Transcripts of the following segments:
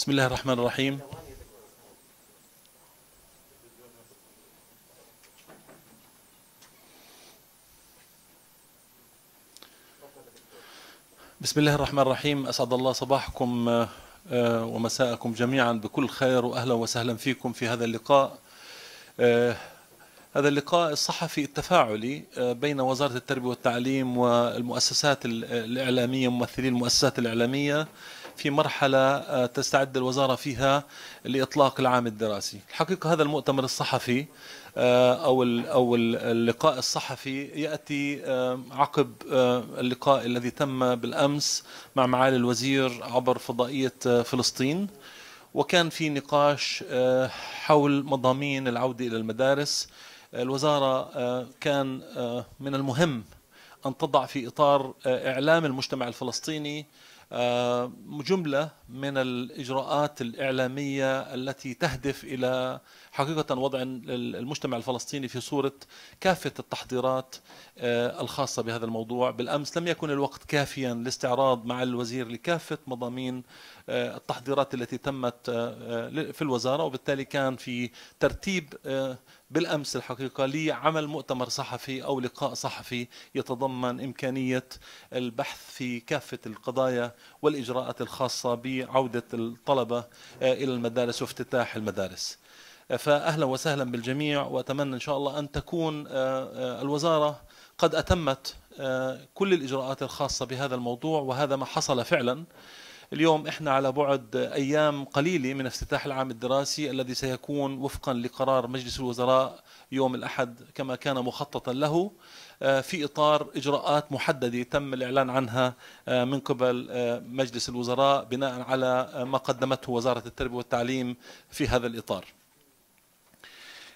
بسم الله الرحمن الرحيم بسم الله الرحمن الرحيم أسعد الله صباحكم آه، آه، ومساءكم جميعا بكل خير وأهلا وسهلا فيكم في هذا اللقاء آه، هذا اللقاء الصحفي التفاعلي بين وزارة التربية والتعليم والمؤسسات الإعلامية ممثلي المؤسسات الإعلامية في مرحلة آه، تستعد الوزارة فيها لإطلاق العام الدراسي الحقيقة هذا المؤتمر الصحفي آه، أو أو اللقاء الصحفي يأتي آه، عقب اللقاء الذي تم بالأمس مع معالي الوزير عبر فضائية فلسطين وكان في نقاش حول مضامين العودة إلى المدارس الوزارة كان من المهم أن تضع في إطار إعلام المجتمع الفلسطيني آه، جملة من الاجراءات الاعلاميه التي تهدف الى حقيقه وضع المجتمع الفلسطيني في صوره كافه التحضيرات آه، الخاصه بهذا الموضوع، بالامس لم يكن الوقت كافيا لاستعراض مع الوزير لكافه مضامين آه، التحضيرات التي تمت آه، في الوزاره وبالتالي كان في ترتيب بالامس الحقيقه لعمل مؤتمر صحفي او لقاء صحفي يتضمن امكانيه البحث في كافه القضايا والاجراءات الخاصه ب عودة الطلبة آه، إلى المدارس وافتتاح المدارس آه، فأهلا وسهلا بالجميع وأتمنى إن شاء الله أن تكون آه، الوزارة قد أتمت كل الإجراءات الخاصة بهذا الموضوع وهذا ما حصل فعلا اليوم احنا على بعد ايام قليله من افتتاح العام الدراسي الذي سيكون وفقا لقرار مجلس الوزراء يوم الاحد كما كان مخططا له آه، في اطار اجراءات محدده تم الاعلان عنها آه، من قبل آه، مجلس الوزراء بناء على ما قدمته وزاره التربيه والتعليم في هذا الاطار.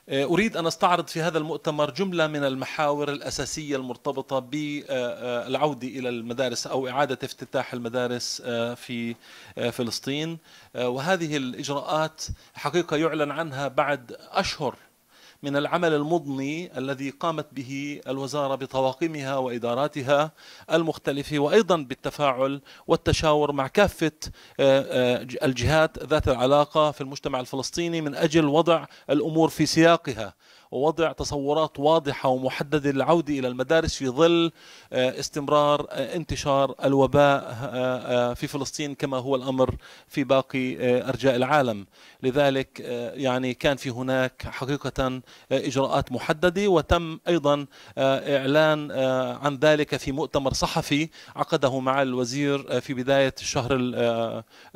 أريد أن أستعرض في هذا المؤتمر جملة من المحاور الأساسية المرتبطة بالعودة إلى المدارس أو إعادة افتتاح المدارس في فلسطين وهذه الإجراءات حقيقة يعلن عنها بعد أشهر من العمل المضني الذي قامت به الوزارة بطواقمها وإداراتها المختلفة وأيضا بالتفاعل والتشاور مع كافة آه، آه، الجهات ذات العلاقة في المجتمع الفلسطيني من أجل وضع الأمور في سياقها ووضع تصورات واضحة ومحددة للعودة إلى المدارس في ظل آه، استمرار آه، انتشار الوباء آه، في فلسطين كما هو الأمر في باقي أرجاء العالم لذلك يعني كان في هناك حقيقة إجراءات محددة وتم أيضا إعلان عن ذلك في مؤتمر صحفي عقده مع الوزير في بداية الشهر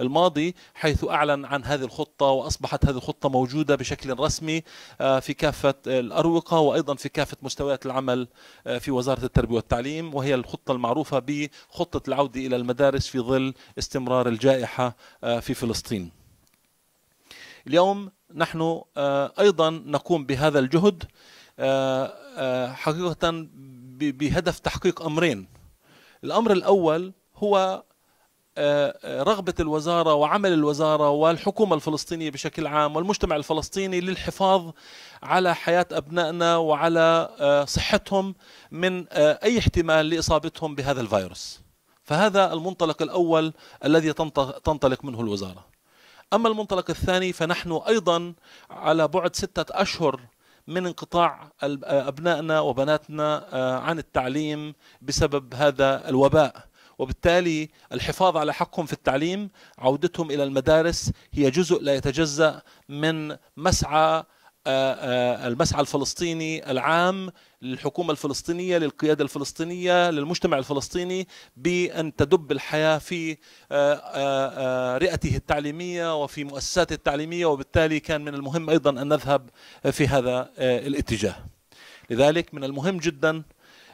الماضي حيث أعلن عن هذه الخطة وأصبحت هذه الخطة موجودة بشكل رسمي في كافة الأروقة وأيضا في كافة مستويات العمل آه، في وزارة التربية والتعليم وهي الخطة المعروفة بخطة العودة إلى المدارس في ظل استمرار الجائحة آه، في فلسطين اليوم نحن آه، أيضا نقوم بهذا الجهد حقيقة بهدف تحقيق أمرين الأمر الأول هو آه، آه، رغبة الوزارة وعمل الوزارة والحكومة الفلسطينية بشكل عام والمجتمع الفلسطيني للحفاظ على حياة أبنائنا وعلى آه، صحتهم من أي احتمال لإصابتهم بهذا الفيروس فهذا المنطلق الأول الذي تنطلق منه الوزارة أما المنطلق الثاني فنحن أيضا على بعد ستة أشهر من انقطاع أبنائنا وبناتنا عن التعليم بسبب هذا الوباء وبالتالي الحفاظ على حقهم في التعليم عودتهم إلى المدارس هي جزء لا يتجزأ من مسعى آه، آه، المسعى الفلسطيني العام للحكومة الفلسطينية للقيادة الفلسطينية للمجتمع الفلسطيني بأن تدب الحياة في آه، رئته التعليمية وفي مؤسساته التعليمية وبالتالي كان من المهم أيضا أن نذهب في هذا الاتجاه لذلك من المهم جدا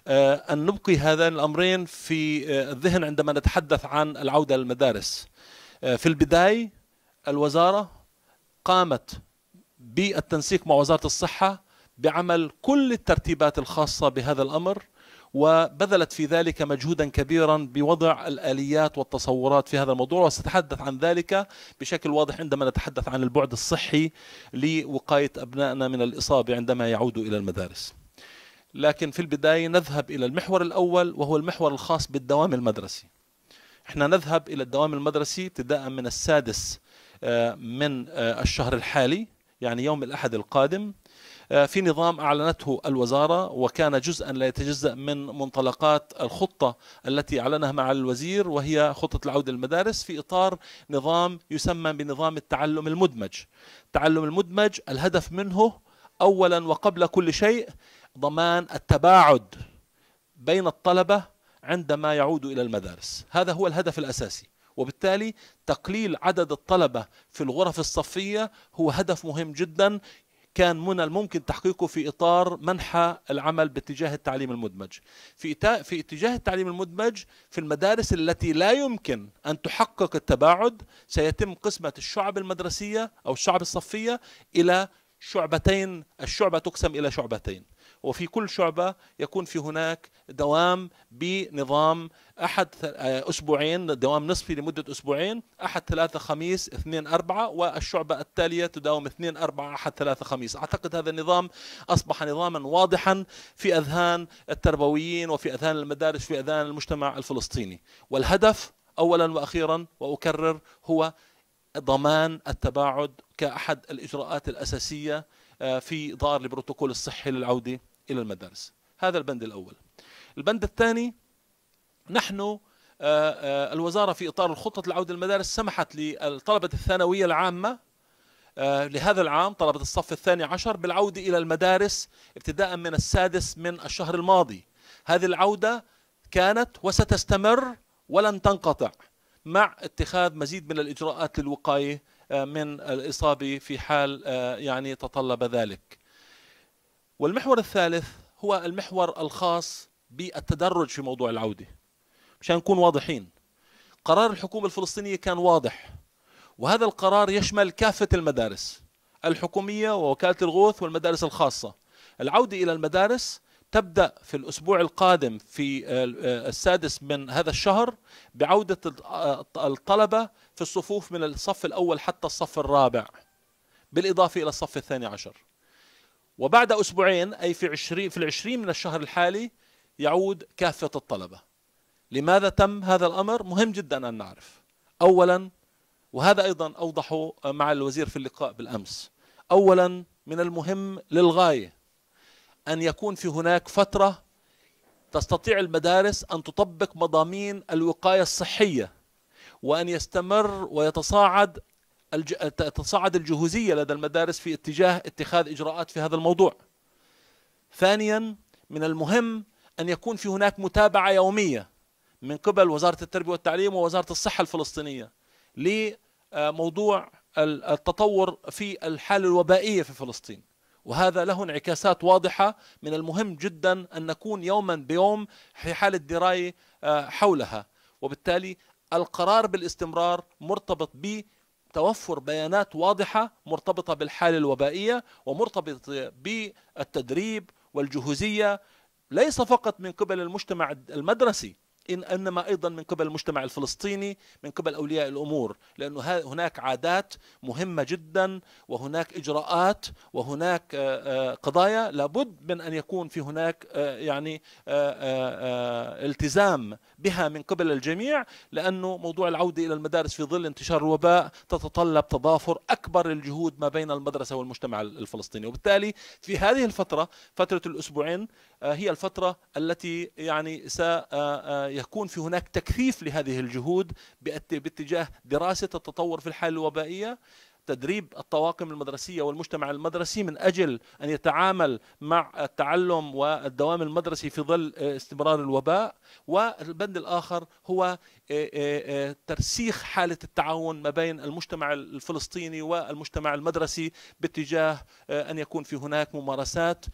آه، أن نبقي هذين الأمرين في آه، الذهن عندما نتحدث عن العودة للمدارس آه، في البداية الوزارة قامت بالتنسيق مع وزارة الصحة بعمل كل الترتيبات الخاصة بهذا الأمر وبذلت في ذلك مجهودا كبيرا بوضع الاليات والتصورات في هذا الموضوع وستحدث عن ذلك بشكل واضح عندما نتحدث عن البعد الصحي لوقايه ابنائنا من الاصابه عندما يعودوا الى المدارس. لكن في البداية نذهب إلى المحور الأول وهو المحور الخاص بالدوام المدرسي احنا نذهب إلى الدوام المدرسي ابتداء من السادس آه، من آه، الشهر الحالي يعني يوم الأحد القادم آه، في نظام أعلنته الوزارة وكان جزءا لا يتجزأ من منطلقات الخطة التي أعلنها مع الوزير وهي خطة العودة للمدارس في إطار نظام يسمى بنظام التعلم المدمج التعلم المدمج الهدف منه أولا وقبل كل شيء ضمان التباعد بين الطلبة عندما يعودوا إلى المدارس هذا هو الهدف الأساسي وبالتالي تقليل عدد الطلبة في الغرف الصفية هو هدف مهم جدا كان من الممكن تحقيقه في اطار منحى العمل باتجاه التعليم المدمج. في في اتجاه التعليم المدمج في المدارس التي لا يمكن ان تحقق التباعد سيتم قسمه الشعب المدرسيه او الشعب الصفيه الى شعبتين، الشعبه تقسم الى شعبتين. وفي كل شعبة يكون في هناك دوام بنظام أحد آه، أسبوعين دوام نصفي لمدة أسبوعين أحد ثلاثة خميس اثنين أربعة والشعبة التالية تداوم اثنين أربعة أحد ثلاثة خميس أعتقد هذا النظام أصبح نظاما واضحا في أذهان التربويين وفي أذهان المدارس في أذهان المجتمع الفلسطيني والهدف أولا وأخيرا وأكرر هو ضمان التباعد كأحد الإجراءات الأساسية آه، في دار البروتوكول الصحي للعوده إلى المدارس هذا البند الأول البند الثاني نحن آه، آه، الوزارة في إطار الخطة العودة للمدارس سمحت لطلبة الثانوية العامة آه، لهذا العام طلبة الصف الثاني عشر بالعودة إلى المدارس ابتداء من السادس من الشهر الماضي هذه العودة كانت وستستمر ولن تنقطع مع اتخاذ مزيد من الإجراءات للوقاية من الإصابة في حال يعني تطلب ذلك والمحور الثالث هو المحور الخاص بالتدرج في موضوع العودة مشان نكون واضحين قرار الحكومة الفلسطينية كان واضح وهذا القرار يشمل كافة المدارس الحكومية ووكالة الغوث والمدارس الخاصة العودة إلى المدارس تبدأ في الأسبوع القادم في آه، السادس من هذا الشهر بعودة آه، الطلبة في الصفوف من الصف الأول حتى الصف الرابع بالإضافة إلى الصف الثاني عشر وبعد أسبوعين أي في عشرين في العشرين من الشهر الحالي يعود كافة الطلبة لماذا تم هذا الأمر مهم جدا أن نعرف أولا وهذا أيضا أوضحه مع الوزير في اللقاء بالأمس أولا من المهم للغاية أن يكون في هناك فترة تستطيع المدارس أن تطبق مضامين الوقاية الصحية وأن يستمر ويتصاعد الج... تتصاعد الجهوزية لدى المدارس في اتجاه اتخاذ إجراءات في هذا الموضوع ثانيا من المهم أن يكون في هناك متابعة يومية من قبل وزارة التربية والتعليم ووزارة الصحة الفلسطينية لموضوع التطور في الحالة الوبائية في فلسطين وهذا له انعكاسات واضحة من المهم جدا أن نكون يوما بيوم في حالة دراية آه، حولها وبالتالي القرار بالاستمرار مرتبط ب توفر بيانات واضحة مرتبطة بالحالة الوبائية ومرتبطة بالتدريب والجهوزية ليس فقط من قبل المجتمع المدرسي إن إنما أيضا من قبل المجتمع الفلسطيني من قبل أولياء الأمور لأنه هناك عادات مهمة جدا وهناك إجراءات وهناك قضايا لابد من أن يكون في هناك يعني التزام بها من قبل الجميع لأنه موضوع العودة إلى المدارس في ظل انتشار الوباء تتطلب تضافر أكبر الجهود ما بين المدرسة والمجتمع الفلسطيني وبالتالي في هذه الفترة فترة الأسبوعين آه، هي الفترة التي يعني سيكون آه، آه، في هناك تكثيف لهذه الجهود باتجاه دراسة التطور في الحالة الوبائية تدريب الطواقم المدرسية والمجتمع المدرسي من أجل أن يتعامل مع التعلم والدوام المدرسي في ظل استمرار الوباء والبند الآخر هو ترسيخ حالة التعاون ما بين المجتمع الفلسطيني والمجتمع المدرسي باتجاه أن يكون في هناك ممارسات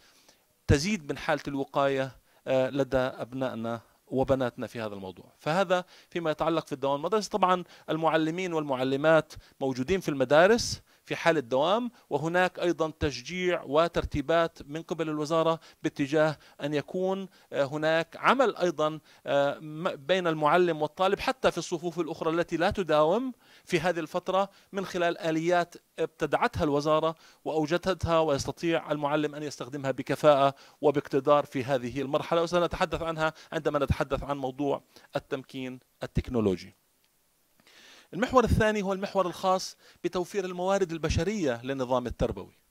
تزيد من حاله الوقايه آه، لدى ابنائنا وبناتنا في هذا الموضوع فهذا فيما يتعلق في الدوام المدرسي طبعا المعلمين والمعلمات موجودين في المدارس في حال الدوام وهناك ايضا تشجيع وترتيبات من قبل الوزاره باتجاه ان يكون آه، هناك عمل ايضا آه، بين المعلم والطالب حتى في الصفوف الاخرى التي لا تداوم في هذه الفترة من خلال آليات ابتدعتها الوزارة وأوجدتها ويستطيع المعلم أن يستخدمها بكفاءة وباقتدار في هذه المرحلة وسنتحدث عنها عندما نتحدث عن موضوع التمكين التكنولوجي المحور الثاني هو المحور الخاص بتوفير الموارد البشرية للنظام التربوي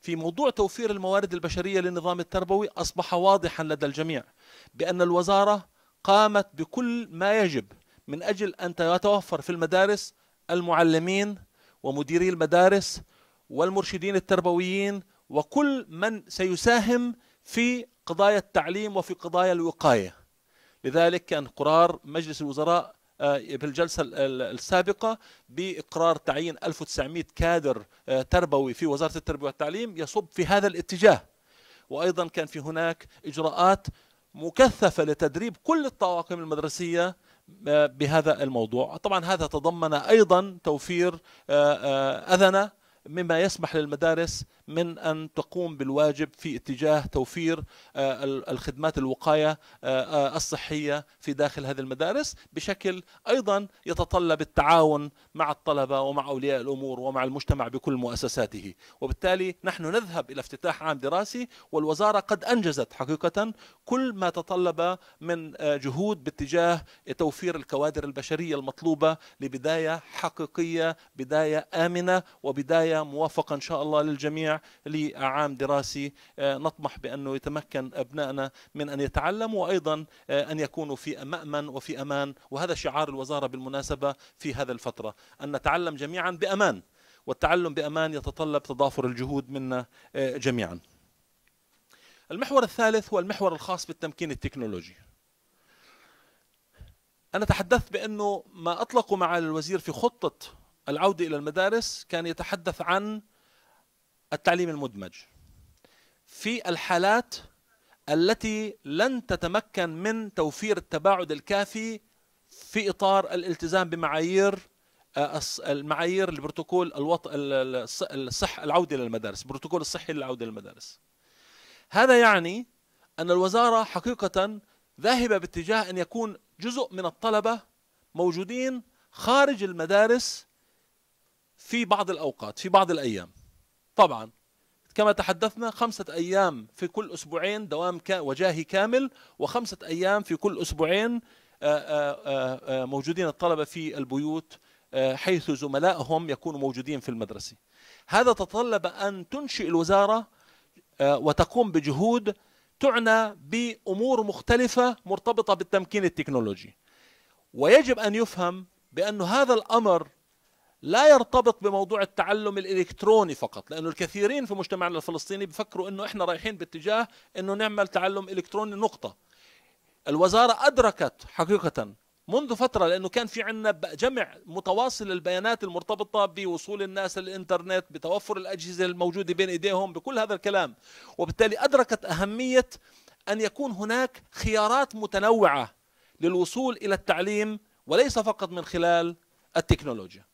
في موضوع توفير الموارد البشرية للنظام التربوي أصبح واضحا لدى الجميع بأن الوزارة قامت بكل ما يجب من أجل أن يتوفر في المدارس المعلمين ومديري المدارس والمرشدين التربويين وكل من سيساهم في قضايا التعليم وفي قضايا الوقاية لذلك كان قرار مجلس الوزراء بالجلسة آه، السابقة بإقرار تعيين 1900 كادر آه، تربوي في وزارة التربية والتعليم يصب في هذا الاتجاه وأيضا كان في هناك إجراءات مكثفة لتدريب كل الطواقم المدرسية بهذا الموضوع طبعا هذا تضمن أيضا توفير آه، آه، أذنة مما يسمح للمدارس من أن تقوم بالواجب في اتجاه توفير آه، الخدمات الوقاية آه، آه، الصحية في داخل هذه المدارس بشكل أيضا يتطلب التعاون مع الطلبة ومع أولياء الأمور ومع المجتمع بكل مؤسساته وبالتالي نحن نذهب إلى افتتاح عام دراسي والوزارة قد أنجزت حقيقة كل ما تطلب من جهود باتجاه توفير الكوادر البشرية المطلوبة لبداية حقيقية بداية آمنة وبداية موافقة إن شاء الله للجميع لعام دراسي آه، نطمح بأنه يتمكن أبنائنا من أن يتعلموا وأيضا آه، أن يكونوا في مأمن وفي أمان وهذا شعار الوزارة بالمناسبة في هذا الفترة أن نتعلم جميعا بأمان والتعلم بأمان يتطلب تضافر الجهود منا آه، جميعا المحور الثالث هو المحور الخاص بالتمكين التكنولوجي أنا تحدثت بأنه ما أطلقه معالي الوزير في خطة العودة إلى المدارس كان يتحدث عن التعليم المدمج في الحالات التي لن تتمكن من توفير التباعد الكافي في اطار الالتزام بمعايير آه، المعايير البروتوكول الوط... الصح العوده للمدارس، البروتوكول الصحي للعوده للمدارس. هذا يعني ان الوزاره حقيقه ذاهبه باتجاه ان يكون جزء من الطلبه موجودين خارج المدارس في بعض الاوقات، في بعض الايام. طبعا كما تحدثنا خمسة أيام في كل أسبوعين دوام وجاهي كامل وخمسة أيام في كل أسبوعين آه، آه، آه، موجودين الطلبة في البيوت حيث زملائهم يكونوا موجودين في المدرسة هذا تطلب أن تنشئ الوزارة وتقوم بجهود تعنى بأمور مختلفة مرتبطة بالتمكين التكنولوجي ويجب أن يفهم بأن هذا الأمر لا يرتبط بموضوع التعلم الالكتروني فقط لانه الكثيرين في مجتمعنا الفلسطيني بفكروا انه احنا رايحين باتجاه انه نعمل تعلم الكتروني نقطه الوزاره ادركت حقيقه منذ فترة لأنه كان في عندنا جمع متواصل البيانات المرتبطة بوصول الناس للإنترنت بتوفر الأجهزة الموجودة بين إيديهم بكل هذا الكلام وبالتالي أدركت أهمية أن يكون هناك خيارات متنوعة للوصول إلى التعليم وليس فقط من خلال التكنولوجيا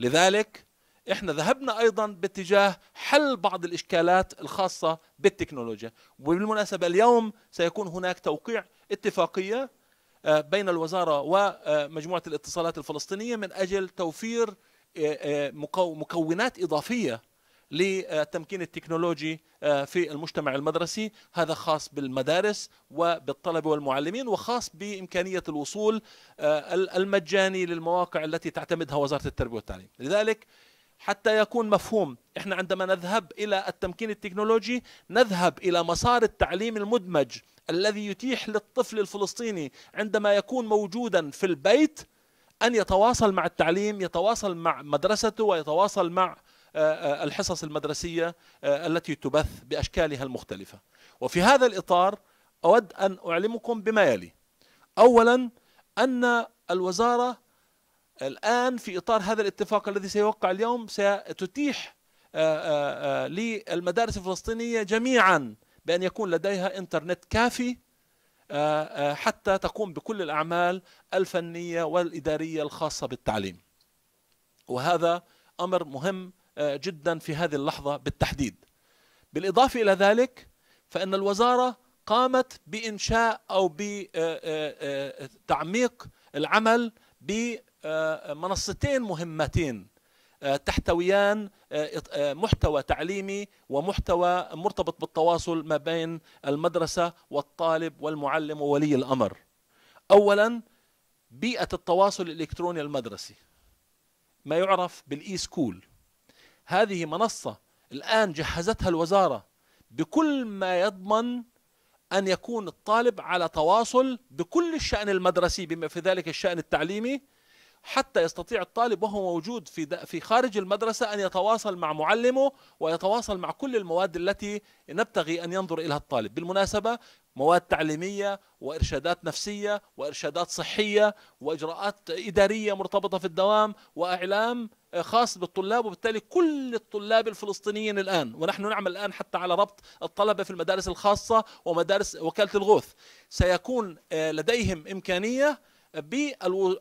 لذلك احنا ذهبنا ايضا باتجاه حل بعض الاشكالات الخاصه بالتكنولوجيا وبالمناسبه اليوم سيكون هناك توقيع اتفاقيه آه، بين الوزاره ومجموعه الاتصالات الفلسطينيه من اجل توفير آه، آه، مكونات اضافيه للتمكين التكنولوجي آه، في المجتمع المدرسي هذا خاص بالمدارس وبالطلبة والمعلمين وخاص بإمكانية الوصول آه، المجاني للمواقع التي تعتمدها وزارة التربية والتعليم لذلك حتى يكون مفهوم احنا عندما نذهب الى التمكين التكنولوجي نذهب الى مسار التعليم المدمج الذي يتيح للطفل الفلسطيني عندما يكون موجودا في البيت ان يتواصل مع التعليم يتواصل مع مدرسته ويتواصل مع آه، آه، الحصص المدرسية آه، التي تبث بأشكالها المختلفة وفي هذا الإطار أود أن أعلمكم بما يلي أولا أن الوزارة الآن في إطار هذا الاتفاق الذي سيوقع اليوم ستتيح للمدارس الفلسطينية جميعا بأن يكون لديها إنترنت كافي حتى تقوم بكل الأعمال الفنية والإدارية الخاصة بالتعليم وهذا أمر مهم آه، جدا في هذه اللحظة بالتحديد بالإضافة إلى ذلك فإن الوزارة قامت بإنشاء أو بتعميق آه، آه، العمل بمنصتين مهمتين تحتويان محتوى تعليمي ومحتوى مرتبط بالتواصل ما بين المدرسة والطالب والمعلم وولي الأمر أولا بيئة التواصل الإلكتروني المدرسي ما يعرف بالإي سكول هذه منصة الآن جهزتها الوزارة بكل ما يضمن أن يكون الطالب على تواصل بكل الشأن المدرسي بما في ذلك الشأن التعليمي حتى يستطيع الطالب وهو موجود في في خارج المدرسة أن يتواصل مع معلمه ويتواصل مع كل المواد التي نبتغي أن ينظر إليها الطالب بالمناسبة مواد تعليمية وإرشادات نفسية وإرشادات صحية وإجراءات إدارية مرتبطة في الدوام وإعلام خاص بالطلاب وبالتالي كل الطلاب الفلسطينيين الآن ونحن نعمل الآن حتى على ربط الطلبة في المدارس الخاصة ومدارس وكالة الغوث سيكون آه، لديهم إمكانية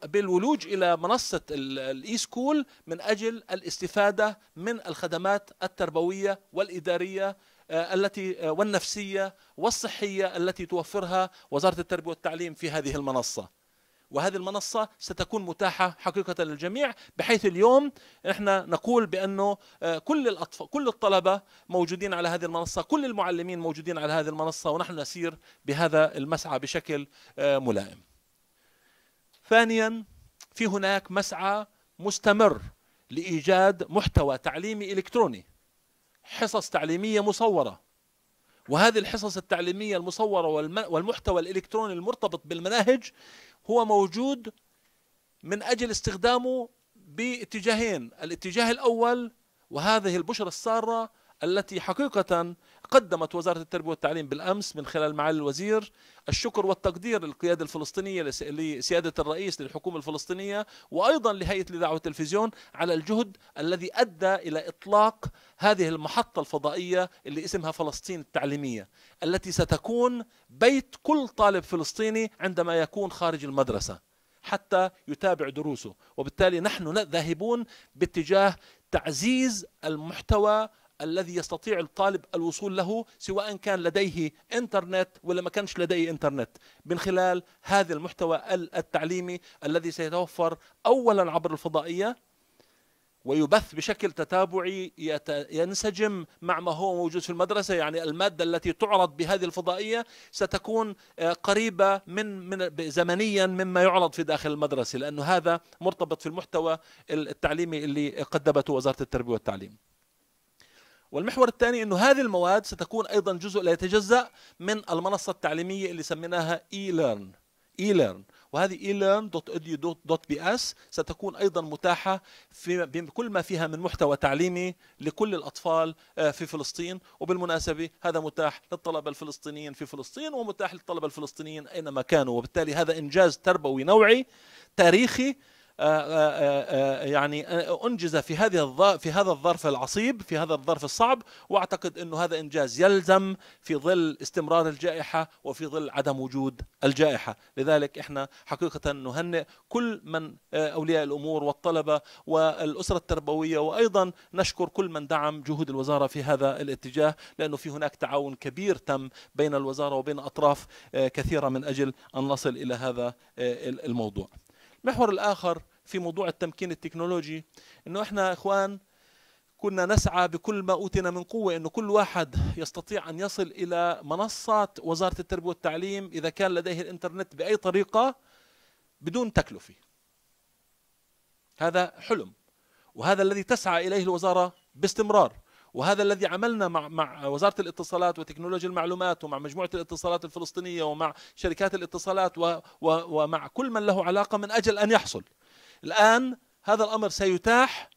بالولوج الى منصه الاي سكول من اجل الاستفاده من الخدمات التربويه والاداريه آه، التي آه، والنفسية والصحية التي توفرها وزارة التربية والتعليم في هذه المنصة وهذه المنصة ستكون متاحة حقيقة للجميع بحيث اليوم احنا نقول بأنه آه، كل الأطفال كل الطلبة موجودين على هذه المنصة كل المعلمين موجودين على هذه المنصة ونحن نسير بهذا المسعى بشكل ملائم ثانيا في هناك مسعى مستمر لإيجاد محتوى تعليمي إلكتروني حصص تعليمية مصورة وهذه الحصص التعليمية المصورة والمحتوى الإلكتروني المرتبط بالمناهج هو موجود من أجل استخدامه باتجاهين الاتجاه الأول وهذه البشرة السارة التي حقيقة قدمت وزارة التربية والتعليم بالأمس من خلال معالي الوزير الشكر والتقدير للقيادة الفلسطينية لسيادة الرئيس للحكومة الفلسطينية وأيضا لهيئة الإذاعة والتلفزيون على الجهد الذي أدى إلى إطلاق هذه المحطة الفضائية اللي اسمها فلسطين التعليمية التي ستكون بيت كل طالب فلسطيني عندما يكون خارج المدرسة حتى يتابع دروسه وبالتالي نحن ذاهبون باتجاه تعزيز المحتوى الذي يستطيع الطالب الوصول له سواء كان لديه انترنت ولا ما كانش لديه انترنت من خلال هذا المحتوى التعليمي الذي سيتوفر اولا عبر الفضائيه ويبث بشكل تتابعي ينسجم مع ما هو موجود في المدرسة يعني المادة التي تعرض بهذه الفضائية ستكون آه، قريبة من, من زمنيا مما يعرض في داخل المدرسة لأنه هذا مرتبط في المحتوى التعليمي اللي قدمته وزارة التربية والتعليم والمحور الثاني انه هذه المواد ستكون ايضا جزء لا يتجزا من المنصه التعليميه اللي سميناها اي ليرن اي ليرن وهذه اس ستكون ايضا متاحه في بكل ما فيها من محتوى تعليمي لكل الاطفال آه، في فلسطين وبالمناسبه هذا متاح للطلبه الفلسطينيين في فلسطين ومتاح للطلبه الفلسطينيين اينما كانوا وبالتالي هذا انجاز تربوي نوعي تاريخي آه، آه، آه، يعني انجز في هذه في هذا الظرف العصيب في هذا الظرف الصعب واعتقد انه هذا انجاز يلزم في ظل استمرار الجائحه وفي ظل عدم وجود الجائحه لذلك احنا حقيقه نهنئ كل من اولياء الامور والطلبه والاسره التربويه وايضا نشكر كل من دعم جهود الوزاره في هذا الاتجاه لانه في هناك تعاون كبير تم بين الوزاره وبين اطراف كثيره من اجل ان نصل الى هذا الموضوع المحور الآخر في موضوع التمكين التكنولوجي أنه إحنا إخوان كنا نسعى بكل ما أوتينا من قوة أنه كل واحد يستطيع أن يصل إلى منصة وزارة التربية والتعليم إذا كان لديه الإنترنت بأي طريقة بدون تكلفة هذا حلم وهذا الذي تسعى إليه الوزارة باستمرار وهذا الذي عملنا مع مع وزاره الاتصالات وتكنولوجيا المعلومات ومع مجموعه الاتصالات الفلسطينيه ومع شركات الاتصالات و و ومع كل من له علاقه من اجل ان يحصل. الان هذا الامر سيتاح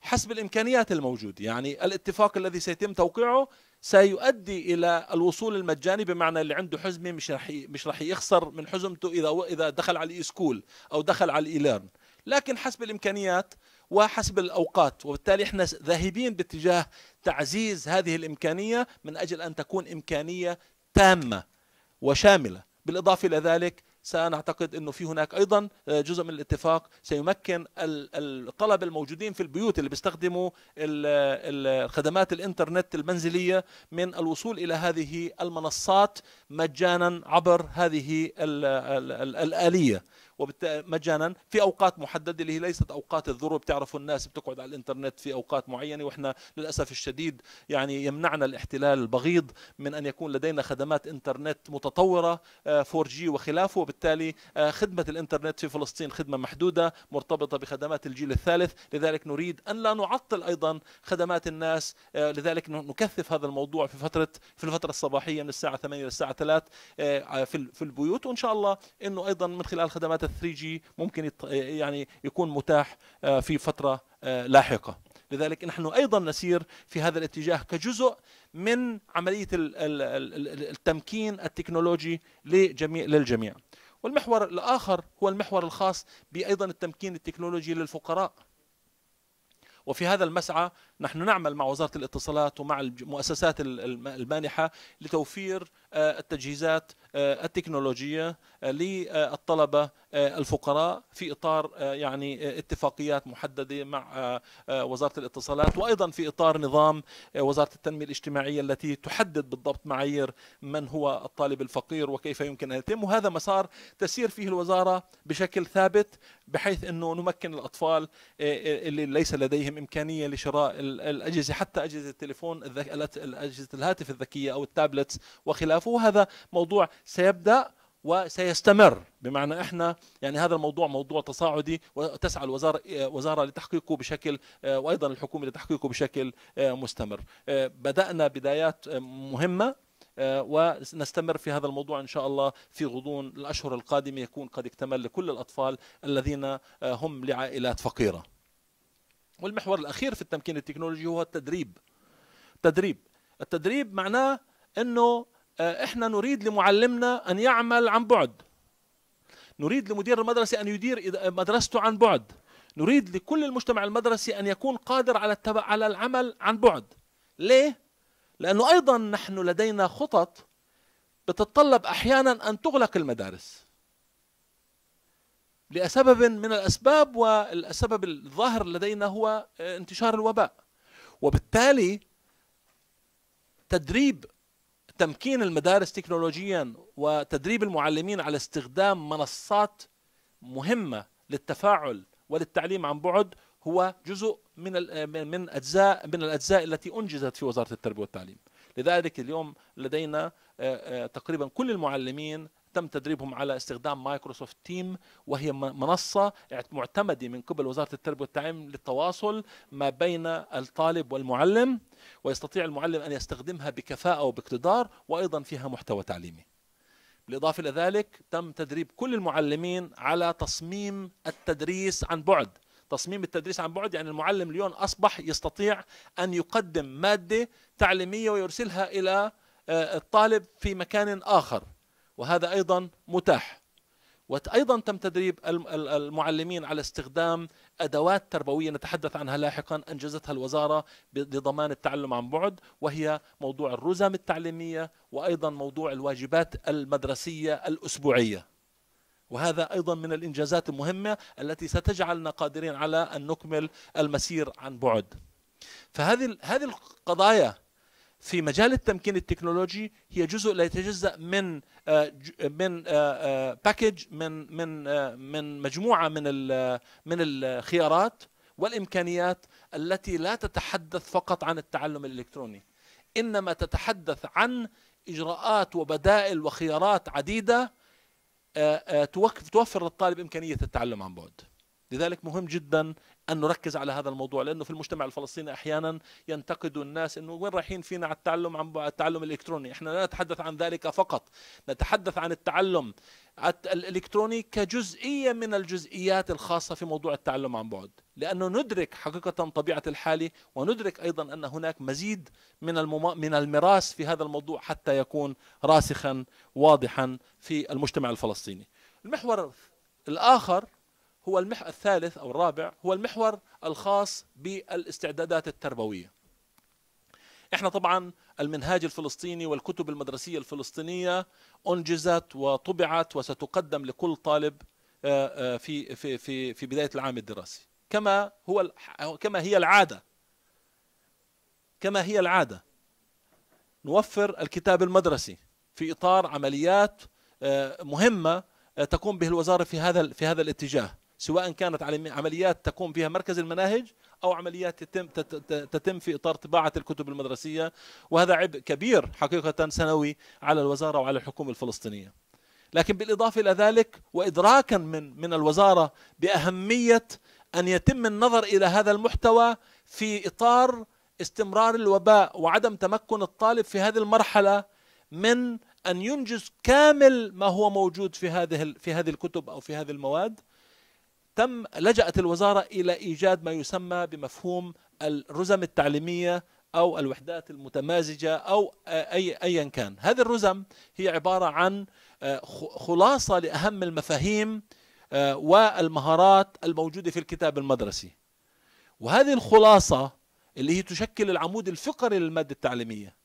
حسب الامكانيات الموجوده، يعني الاتفاق الذي سيتم توقيعه سيؤدي الى الوصول المجاني بمعنى اللي عنده حزمه مش رح مش رح يخسر من حزمته اذا اذا دخل على الاي سكول او دخل على الاي لكن حسب الامكانيات وحسب الأوقات وبالتالي إحنا ذاهبين باتجاه تعزيز هذه الإمكانية من أجل أن تكون إمكانية تامة وشاملة بالإضافة إلى ذلك سنعتقد انه في هناك ايضا آه، جزء من الاتفاق سيمكن الطلبه الموجودين في البيوت اللي بيستخدموا خدمات الانترنت المنزليه من الوصول الى هذه المنصات مجانا عبر هذه الاليه مجانا في اوقات محدده اللي هي ليست اوقات الذروه بتعرفوا الناس بتقعد على الانترنت في اوقات معينه واحنا للاسف الشديد يعني يمنعنا الاحتلال البغيض من ان يكون لدينا خدمات انترنت متطوره 4 آه، جي وخلافه وبالتالي آه، خدمه الانترنت في فلسطين خدمه محدوده مرتبطه بخدمات الجيل الثالث لذلك نريد ان لا نعطل ايضا خدمات الناس آه، لذلك نكثف هذا الموضوع في فتره في الفتره الصباحيه من الساعه 8 للساعه 3 في البيوت وان شاء الله انه ايضا من خلال خدمات 3 جي ممكن يعني يكون متاح آه، في فتره آه، لاحقه لذلك نحن ايضا نسير في هذا الاتجاه كجزء من عمليه التمكين التكنولوجي لجميع للجميع والمحور الاخر هو المحور الخاص بايضا التمكين التكنولوجي للفقراء وفي هذا المسعى نحن نعمل مع وزارة الاتصالات ومع المؤسسات المانحة لتوفير آه، التجهيزات آه، التكنولوجية آه، للطلبة الفقراء في إطار يعني اتفاقيات محددة مع وزارة الاتصالات وأيضا في إطار نظام وزارة التنمية الاجتماعية التي تحدد بالضبط معايير من هو الطالب الفقير وكيف يمكن أن يتم وهذا مسار تسير فيه الوزارة بشكل ثابت بحيث أنه نمكن الأطفال اللي ليس لديهم إمكانية لشراء الاجهزه حتى اجهزه التليفون اجهزه الهاتف الذكيه او التابلت وخلافه هذا موضوع سيبدا وسيستمر بمعنى احنا يعني هذا الموضوع موضوع تصاعدي وتسعى الوزاره وزاره لتحقيقه بشكل وايضا الحكومه لتحقيقه بشكل مستمر بدانا بدايات مهمه ونستمر في هذا الموضوع إن شاء الله في غضون الأشهر القادمة يكون قد اكتمل لكل الأطفال الذين هم لعائلات فقيرة والمحور الاخير في التمكين التكنولوجي هو التدريب تدريب التدريب معناه انه آه، احنا نريد لمعلمنا ان يعمل عن بعد نريد لمدير المدرسه ان يدير آه، مدرسته عن بعد نريد لكل المجتمع المدرسي ان يكون قادر على التبع على العمل عن بعد ليه لانه ايضا نحن لدينا خطط بتتطلب احيانا ان تغلق المدارس لسبب من الأسباب والسبب الظاهر لدينا هو آه، انتشار الوباء وبالتالي تدريب تمكين المدارس تكنولوجيا وتدريب المعلمين على استخدام منصات مهمة للتفاعل وللتعليم عن بعد هو جزء من آه، من اجزاء من الاجزاء التي انجزت في وزاره التربيه والتعليم لذلك اليوم لدينا آه، تقريبا كل المعلمين تم تدريبهم على استخدام مايكروسوفت تيم وهي منصة معتمدة من قبل وزارة التربية والتعليم للتواصل ما بين الطالب والمعلم ويستطيع المعلم أن يستخدمها بكفاءة وباقتدار وأيضا فيها محتوى تعليمي بالإضافة إلى ذلك تم تدريب كل المعلمين على تصميم التدريس عن بعد تصميم التدريس عن بعد يعني المعلم اليوم أصبح يستطيع أن يقدم مادة تعليمية ويرسلها إلى آه، الطالب في مكان آخر وهذا أيضا متاح وأيضا تم تدريب المعلمين على استخدام أدوات تربوية نتحدث عنها لاحقا أنجزتها الوزارة لضمان التعلم عن بعد وهي موضوع الرزم التعليمية وأيضا موضوع الواجبات المدرسية الأسبوعية وهذا أيضا من الإنجازات المهمة التي ستجعلنا قادرين على أن نكمل المسير عن بعد فهذه هذه القضايا في مجال التمكين التكنولوجي هي جزء لا يتجزا من آه، آه، من باكج آه، من من من مجموعه من من الخيارات والامكانيات التي لا تتحدث فقط عن التعلم الالكتروني انما تتحدث عن اجراءات وبدائل وخيارات عديده توفر للطالب امكانيه التعلم عن بعد لذلك مهم جدا أن نركز على هذا الموضوع لأنه في المجتمع الفلسطيني أحيانا ينتقد الناس أنه وين رايحين فينا على التعلم عن التعلم الإلكتروني إحنا لا نتحدث عن ذلك فقط نتحدث عن التعلم الإلكتروني كجزئية من الجزئيات الخاصة في موضوع التعلم عن بعد لأنه ندرك حقيقة طبيعة الحالة وندرك أيضا أن هناك مزيد من من المراس في هذا الموضوع حتى يكون راسخا واضحا في المجتمع الفلسطيني المحور الآخر هو المح الثالث أو الرابع هو المحور الخاص بالاستعدادات التربوية احنا طبعا المنهاج الفلسطيني والكتب المدرسية الفلسطينية أنجزت وطبعت وستقدم لكل طالب آه، آه، في في في في بداية العام الدراسي كما هو كما هي العادة كما هي العادة نوفر الكتاب المدرسي في إطار عمليات آه، مهمة تقوم به الوزارة في هذا في هذا الاتجاه سواء كانت عمليات تقوم فيها مركز المناهج او عمليات تتم تتم في اطار طباعه الكتب المدرسيه وهذا عبء كبير حقيقه سنوي على الوزاره وعلى الحكومه الفلسطينيه. لكن بالاضافه الى ذلك وادراكا من من الوزاره باهميه ان يتم النظر الى هذا المحتوى في اطار استمرار الوباء وعدم تمكن الطالب في هذه المرحله من ان ينجز كامل ما هو موجود في هذه في هذه الكتب او في هذه المواد تم لجأت الوزارة إلى إيجاد ما يسمى بمفهوم الرزم التعليمية أو الوحدات المتمازجة أو أي أيا كان هذه الرزم هي عبارة عن آه، خلاصة لأهم المفاهيم آه، والمهارات الموجودة في الكتاب المدرسي وهذه الخلاصة اللي هي تشكل العمود الفقري للمادة التعليمية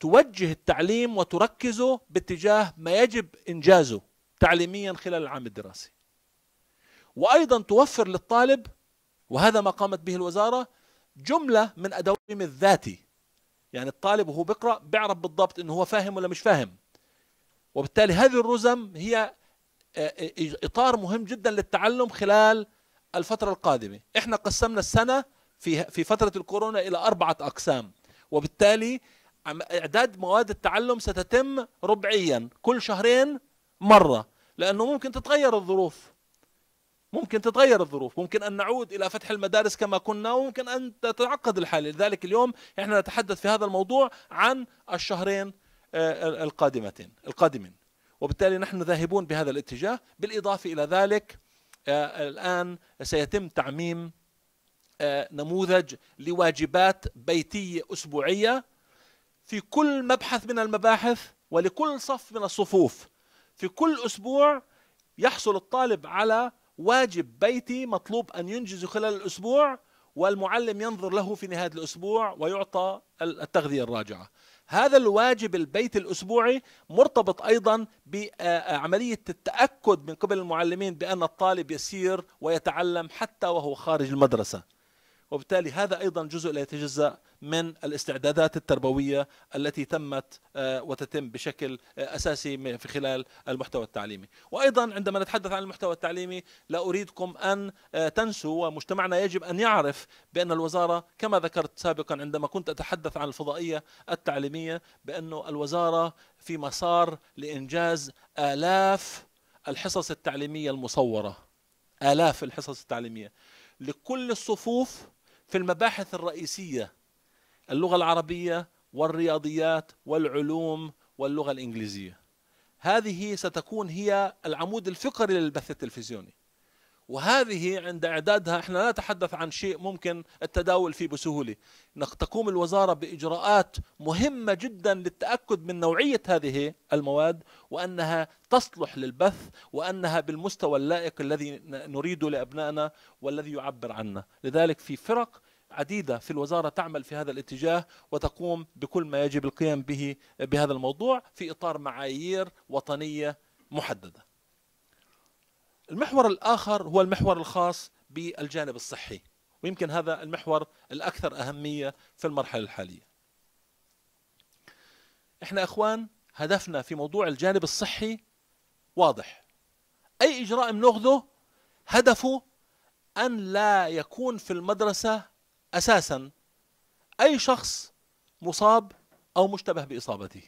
توجه التعليم وتركزه باتجاه ما يجب إنجازه تعليميا خلال العام الدراسي وايضا توفر للطالب وهذا ما قامت به الوزاره جمله من ادواتهم الذاتي يعني الطالب وهو بيقرا بيعرف بالضبط انه هو فاهم ولا مش فاهم وبالتالي هذه الرزم هي آه، اطار مهم جدا للتعلم خلال الفتره القادمه احنا قسمنا السنه في في فتره الكورونا الى اربعه اقسام وبالتالي اعداد مواد التعلم ستتم ربعيا كل شهرين مره لانه ممكن تتغير الظروف ممكن تتغير الظروف ممكن أن نعود إلى فتح المدارس كما كنا وممكن أن تتعقد الحالة لذلك اليوم إحنا نتحدث في هذا الموضوع عن الشهرين آه، القادمتين القادمين وبالتالي نحن ذاهبون بهذا الاتجاه بالإضافة إلى ذلك آه، الآن سيتم تعميم آه، نموذج لواجبات بيتية أسبوعية في كل مبحث من المباحث ولكل صف من الصفوف في كل أسبوع يحصل الطالب على واجب بيتي مطلوب أن ينجزه خلال الأسبوع والمعلم ينظر له في نهاية الأسبوع ويعطى التغذية الراجعة هذا الواجب البيت الأسبوعي مرتبط أيضا بعملية التأكد من قبل المعلمين بأن الطالب يسير ويتعلم حتى وهو خارج المدرسة وبالتالي هذا أيضا جزء لا يتجزأ من الاستعدادات التربوية التي تمت آه، وتتم بشكل آه، أساسي في خلال المحتوى التعليمي وأيضا عندما نتحدث عن المحتوى التعليمي لا أريدكم أن آه، تنسوا ومجتمعنا يجب أن يعرف بأن الوزارة كما ذكرت سابقا عندما كنت أتحدث عن الفضائية التعليمية بأن الوزارة في مسار لإنجاز آلاف الحصص التعليمية المصورة آلاف الحصص التعليمية لكل الصفوف في المباحث الرئيسية اللغة العربية والرياضيات والعلوم واللغة الإنجليزية هذه ستكون هي العمود الفقري للبث التلفزيوني وهذه عند إعدادها إحنا لا نتحدث عن شيء ممكن التداول فيه بسهولة تقوم الوزارة بإجراءات مهمة جدا للتأكد من نوعية هذه المواد وأنها تصلح للبث وأنها بالمستوى اللائق الذي نريده لأبنائنا والذي يعبر عنا لذلك في فرق عديدة في الوزارة تعمل في هذا الاتجاه وتقوم بكل ما يجب القيام به بهذا الموضوع في إطار معايير وطنية محددة المحور الآخر هو المحور الخاص بالجانب الصحي ويمكن هذا المحور الأكثر أهمية في المرحلة الحالية إحنا أخوان هدفنا في موضوع الجانب الصحي واضح أي إجراء بناخذه هدفه أن لا يكون في المدرسة أساسا أي شخص مصاب أو مشتبه بإصابته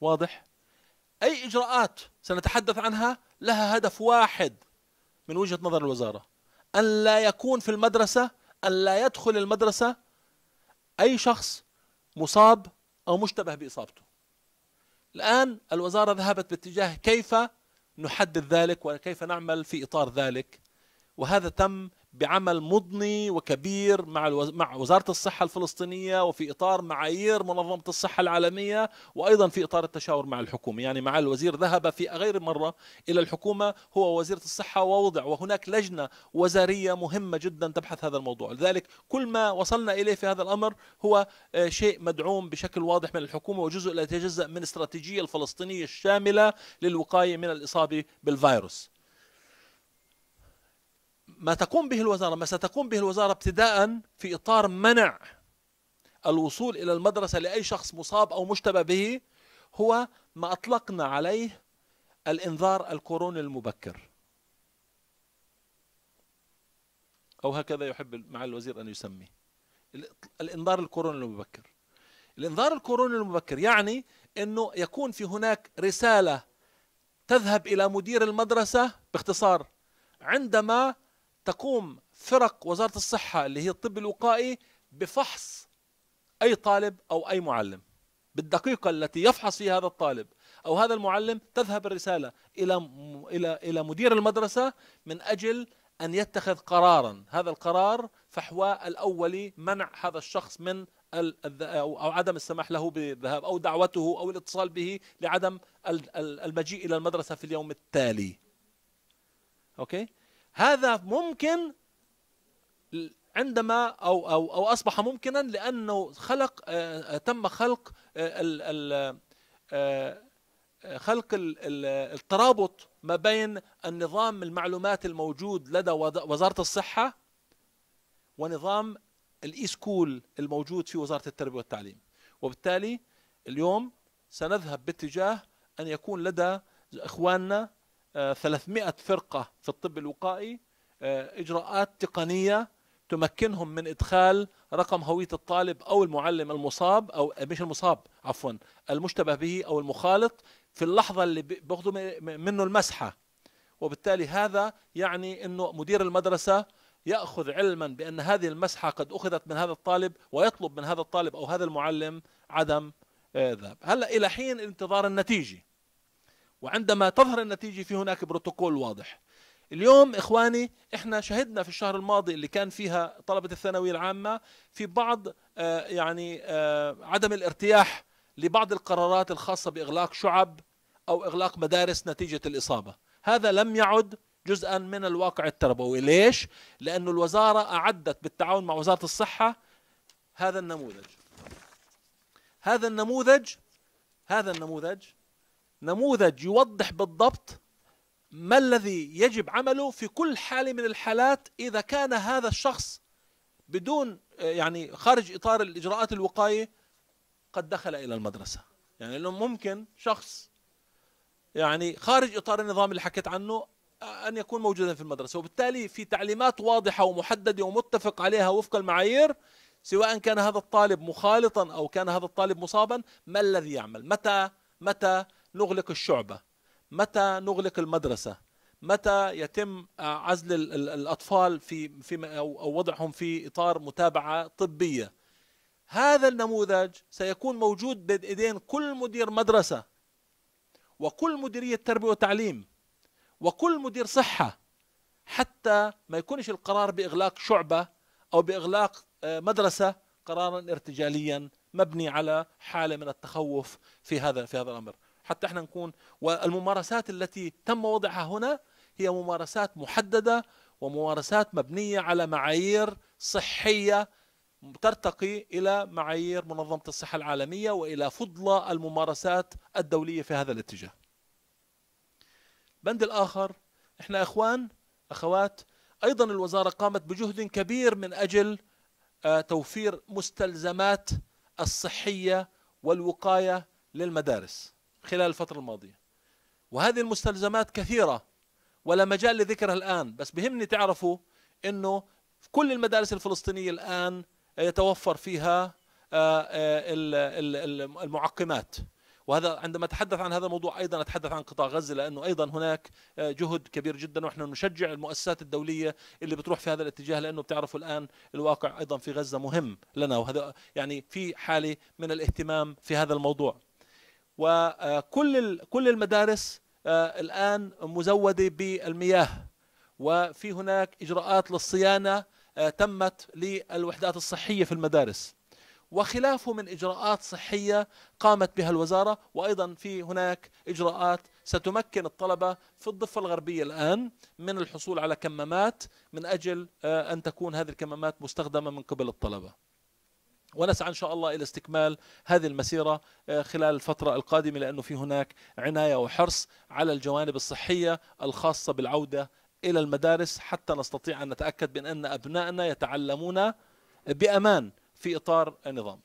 واضح أي إجراءات سنتحدث عنها لها هدف واحد من وجهة نظر الوزارة أن لا يكون في المدرسة أن لا يدخل المدرسة أي شخص مصاب أو مشتبه بإصابته الآن الوزارة ذهبت باتجاه كيف نحدد ذلك وكيف نعمل في إطار ذلك وهذا تم بعمل مضني وكبير مع مع وزاره الصحه الفلسطينيه وفي اطار معايير منظمه الصحه العالميه وايضا في اطار التشاور مع الحكومه، يعني مع الوزير ذهب في غير مره الى الحكومه هو وزيره الصحه ووضع وهناك لجنه وزاريه مهمه جدا تبحث هذا الموضوع، لذلك كل ما وصلنا اليه في هذا الامر هو آه، شيء مدعوم بشكل واضح من الحكومه وجزء لا يتجزا من استراتيجيه الفلسطينيه الشامله للوقايه من الاصابه بالفيروس. ما تقوم به الوزارة ما ستقوم به الوزارة ابتداء في إطار منع الوصول إلى المدرسة لأي شخص مصاب أو مشتبه به هو ما أطلقنا عليه الإنذار الكوروني المبكر أو هكذا يحب مع الوزير أن يسمي الإنذار الكوروني المبكر الإنذار الكوروني المبكر يعني أنه يكون في هناك رسالة تذهب إلى مدير المدرسة باختصار عندما تقوم فرق وزارة الصحة اللي هي الطب الوقائي بفحص أي طالب أو أي معلم بالدقيقة التي يفحص فيها هذا الطالب أو هذا المعلم تذهب الرسالة إلى إلى إلى مدير المدرسة من أجل أن يتخذ قرارا هذا القرار فحواء الأولي منع هذا الشخص من أو عدم السماح له بالذهاب أو دعوته أو الاتصال به لعدم المجيء إلى المدرسة في اليوم التالي أوكي هذا ممكن عندما او او او اصبح ممكنا لانه خلق آه، آه، تم آه، خلق ال ال خلق الترابط ما بين النظام المعلومات الموجود لدى وزاره الصحه ونظام الاي سكول الموجود في وزاره التربيه والتعليم وبالتالي اليوم سنذهب باتجاه ان يكون لدى اخواننا 300 آه، فرقة في الطب الوقائي آه، إجراءات تقنية تمكنهم من إدخال رقم هوية الطالب أو المعلم المصاب أو مش المصاب عفوا المشتبه به أو المخالط في اللحظة اللي بياخذوا منه المسحة وبالتالي هذا يعني أنه مدير المدرسة يأخذ علما بأن هذه المسحة قد أخذت من هذا الطالب ويطلب من هذا الطالب أو هذا المعلم عدم آه، ذهاب هلأ إلى حين انتظار النتيجة وعندما تظهر النتيجة في هناك بروتوكول واضح اليوم إخواني إحنا شهدنا في الشهر الماضي اللي كان فيها طلبة الثانوية العامة في بعض آه، يعني آه، عدم الارتياح لبعض القرارات الخاصة بإغلاق شعب أو إغلاق مدارس نتيجة الإصابة هذا لم يعد جزءا من الواقع التربوي ليش؟ لأن الوزارة أعدت بالتعاون مع وزارة الصحة هذا النموذج هذا النموذج هذا النموذج نموذج يوضح بالضبط ما الذي يجب عمله في كل حالة من الحالات إذا كان هذا الشخص بدون يعني خارج إطار الإجراءات الوقاية قد دخل إلى المدرسة يعني لأنه ممكن شخص يعني خارج إطار النظام اللي حكيت عنه أن يكون موجودا في المدرسة وبالتالي في تعليمات واضحة ومحددة ومتفق عليها وفق المعايير سواء كان هذا الطالب مخالطا أو كان هذا الطالب مصابا ما الذي يعمل متى متى نغلق الشعبة متى نغلق المدرسة متى يتم آه، عزل الأطفال في, في أو وضعهم في إطار متابعة طبية هذا النموذج سيكون موجود بين ايدين كل مدير مدرسه وكل مديريه تربيه وتعليم وكل مدير صحه حتى ما يكونش القرار باغلاق شعبه او باغلاق آه، مدرسه قرارا ارتجاليا مبني على حاله من التخوف في هذا في هذا الامر حتى احنا نكون والممارسات التي تم وضعها هنا هي ممارسات محدده وممارسات مبنيه على معايير صحيه ترتقي الى معايير منظمه الصحه العالميه والى فضلى الممارسات الدوليه في هذا الاتجاه. بند الاخر احنا اخوان اخوات ايضا الوزاره قامت بجهد كبير من اجل آه، توفير مستلزمات الصحيه والوقايه للمدارس. خلال الفترة الماضية وهذه المستلزمات كثيرة ولا مجال لذكرها الآن بس بهمني تعرفوا أنه في كل المدارس الفلسطينية الآن يتوفر فيها آه، آه، المعقمات وهذا عندما اتحدث عن هذا الموضوع ايضا اتحدث عن قطاع غزه لانه ايضا هناك آه، جهد كبير جدا ونحن نشجع المؤسسات الدوليه اللي بتروح في هذا الاتجاه لانه بتعرفوا الان الواقع ايضا في غزه مهم لنا وهذا يعني في حاله من الاهتمام في هذا الموضوع وكل كل المدارس آه، الآن مزودة بالمياه وفي هناك إجراءات للصيانة آه، تمت للوحدات الصحية في المدارس وخلافه من إجراءات صحية قامت بها الوزارة وأيضا في هناك إجراءات ستمكن الطلبة في الضفة الغربية الآن من الحصول على كمامات من أجل آه، أن تكون هذه الكمامات مستخدمة من قبل الطلبة ونسعى ان شاء الله الى استكمال هذه المسيره آه، خلال الفتره القادمه لانه في هناك عنايه وحرص على الجوانب الصحيه الخاصه بالعوده الى المدارس حتى نستطيع ان نتاكد من ان ابنائنا يتعلمون بامان في اطار نظام.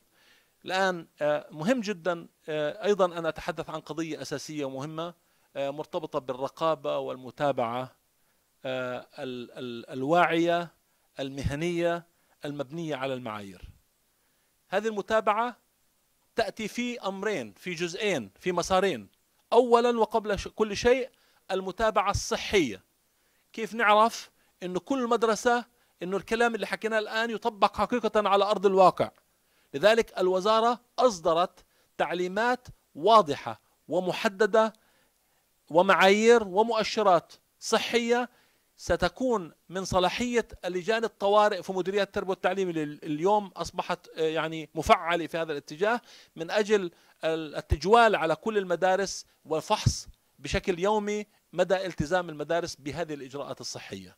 الان آه، مهم جدا آه، ايضا ان اتحدث عن قضيه اساسيه ومهمه مرتبطه بالرقابه والمتابعه الواعيه المهنيه المبنيه على المعايير. هذه المتابعة تأتي في أمرين في جزئين في مسارين أولا وقبل كل شيء المتابعة الصحية كيف نعرف أن كل مدرسة أنه الكلام اللي حكيناه الآن يطبق حقيقة على أرض الواقع لذلك الوزارة أصدرت تعليمات واضحة ومحددة ومعايير ومؤشرات صحية ستكون من صلاحية اللجان الطوارئ في مديرية التربية والتعليم اليوم أصبحت آه، يعني مفعلة في هذا الاتجاه من أجل التجوال على كل المدارس والفحص بشكل يومي مدى التزام المدارس بهذه الإجراءات الصحية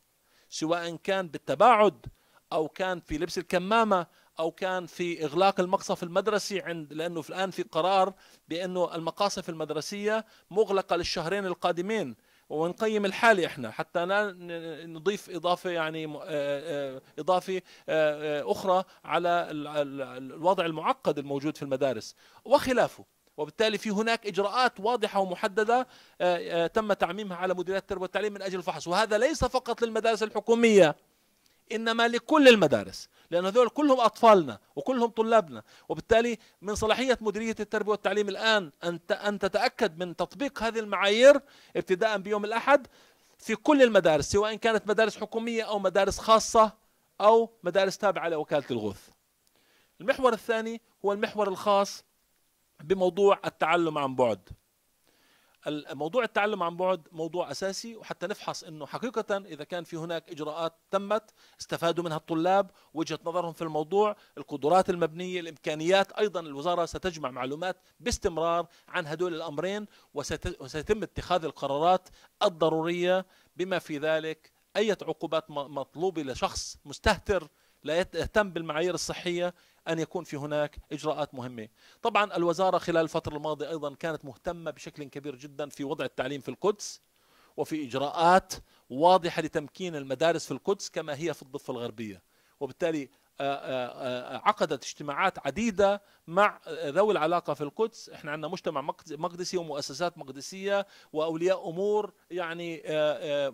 سواء كان بالتباعد أو كان في لبس الكمامة أو كان في إغلاق المقصف المدرسي عند لأنه الآن في قرار بأنه المقاصف المدرسية مغلقة للشهرين القادمين ونقيم الحالة احنا حتى لا نضيف اضافة يعني اضافة اخرى على الوضع المعقد الموجود في المدارس وخلافه وبالتالي في هناك اجراءات واضحه ومحدده تم تعميمها على مديريات التربيه والتعليم من اجل الفحص وهذا ليس فقط للمدارس الحكوميه انما لكل المدارس لأن هذول كلهم أطفالنا وكلهم طلابنا وبالتالي من صلاحية مديرية التربية والتعليم الآن أن تتأكد من تطبيق هذه المعايير ابتداء بيوم الأحد في كل المدارس سواء كانت مدارس حكومية أو مدارس خاصة أو مدارس تابعة لوكالة الغوث المحور الثاني هو المحور الخاص بموضوع التعلم عن بعد موضوع التعلم عن بعد موضوع اساسي وحتى نفحص انه حقيقه اذا كان في هناك اجراءات تمت استفادوا منها الطلاب وجهه نظرهم في الموضوع القدرات المبنيه الامكانيات ايضا الوزاره ستجمع معلومات باستمرار عن هدول الامرين وسيتم اتخاذ القرارات الضروريه بما في ذلك اي عقوبات مطلوبه لشخص مستهتر لا يهتم بالمعايير الصحيه أن يكون في هناك إجراءات مهمة طبعا الوزارة خلال الفترة الماضية أيضا كانت مهتمة بشكل كبير جدا في وضع التعليم في القدس وفي إجراءات واضحة لتمكين المدارس في القدس كما هي في الضفة الغربية وبالتالي آه، آه، آه، عقدت اجتماعات عديده مع ذوي العلاقه في القدس، احنا عندنا مجتمع مقدسي ومؤسسات مقدسيه واولياء امور يعني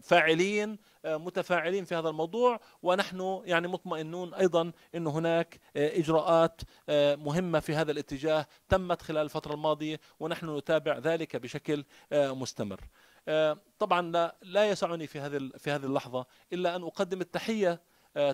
فاعلين متفاعلين في هذا الموضوع ونحن يعني مطمئنون ايضا ان هناك اجراءات مهمه في هذا الاتجاه تمت خلال الفتره الماضيه ونحن نتابع ذلك بشكل مستمر. طبعا لا يسعني في هذه في هذه اللحظه الا ان اقدم التحيه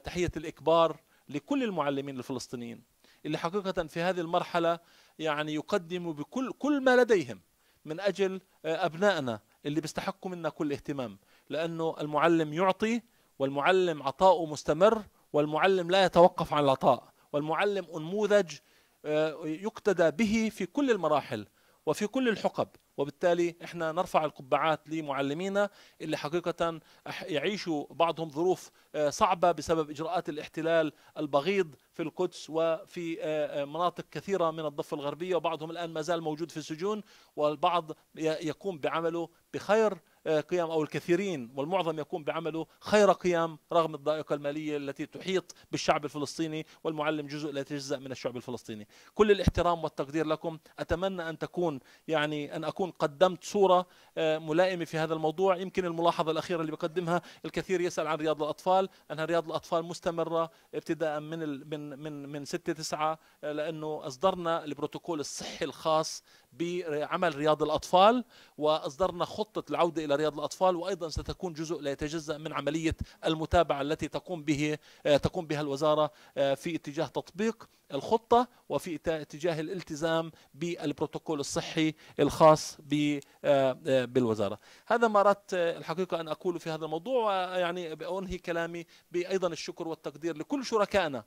تحيه الاكبار لكل المعلمين الفلسطينيين اللي حقيقة في هذه المرحلة يعني يقدموا بكل كل ما لديهم من أجل آه، أبنائنا اللي بيستحقوا منا كل اهتمام لأنه المعلم يعطي والمعلم عطاؤه مستمر والمعلم لا يتوقف عن العطاء والمعلم أنموذج آه، يقتدى به في كل المراحل وفي كل الحقب وبالتالي احنا نرفع القبعات لمعلمينا اللي حقيقة يعيشوا بعضهم ظروف آه، صعبة بسبب إجراءات الاحتلال البغيض في القدس وفي آه، آه، مناطق كثيرة من الضفة الغربية وبعضهم الآن ما زال موجود في السجون والبعض يقوم بعمله بخير آه، قيام أو الكثيرين والمعظم يقوم بعمله خير قيام رغم الضائقة المالية التي تحيط بالشعب الفلسطيني والمعلم جزء لا يتجزأ من الشعب الفلسطيني كل الاحترام والتقدير لكم أتمنى أن تكون يعني أن أكون قدمت صورة آه، ملائمة في هذا الموضوع يمكن الملاحظة الأخيرة اللي بقدمها الكثير يسأل عن رياض الأطفال أنها رياض الأطفال مستمرة ابتداء من من من من 6 9 آه، لأنه أصدرنا البروتوكول الصحي الخاص بعمل رياض الأطفال وأصدرنا خطة العودة إلى رياض الأطفال وأيضا ستكون جزء لا يتجزأ من عملية المتابعة التي تقوم به آه، تقوم بها الوزارة آه، في اتجاه تطبيق الخطة وفي اتجاه الالتزام بالبروتوكول الصحي الخاص آه، بالوزارة هذا ما أردت الحقيقة أن أقوله في هذا الموضوع ويعني أنهي كلامي بأيضا الشكر والتقدير لكل شركائنا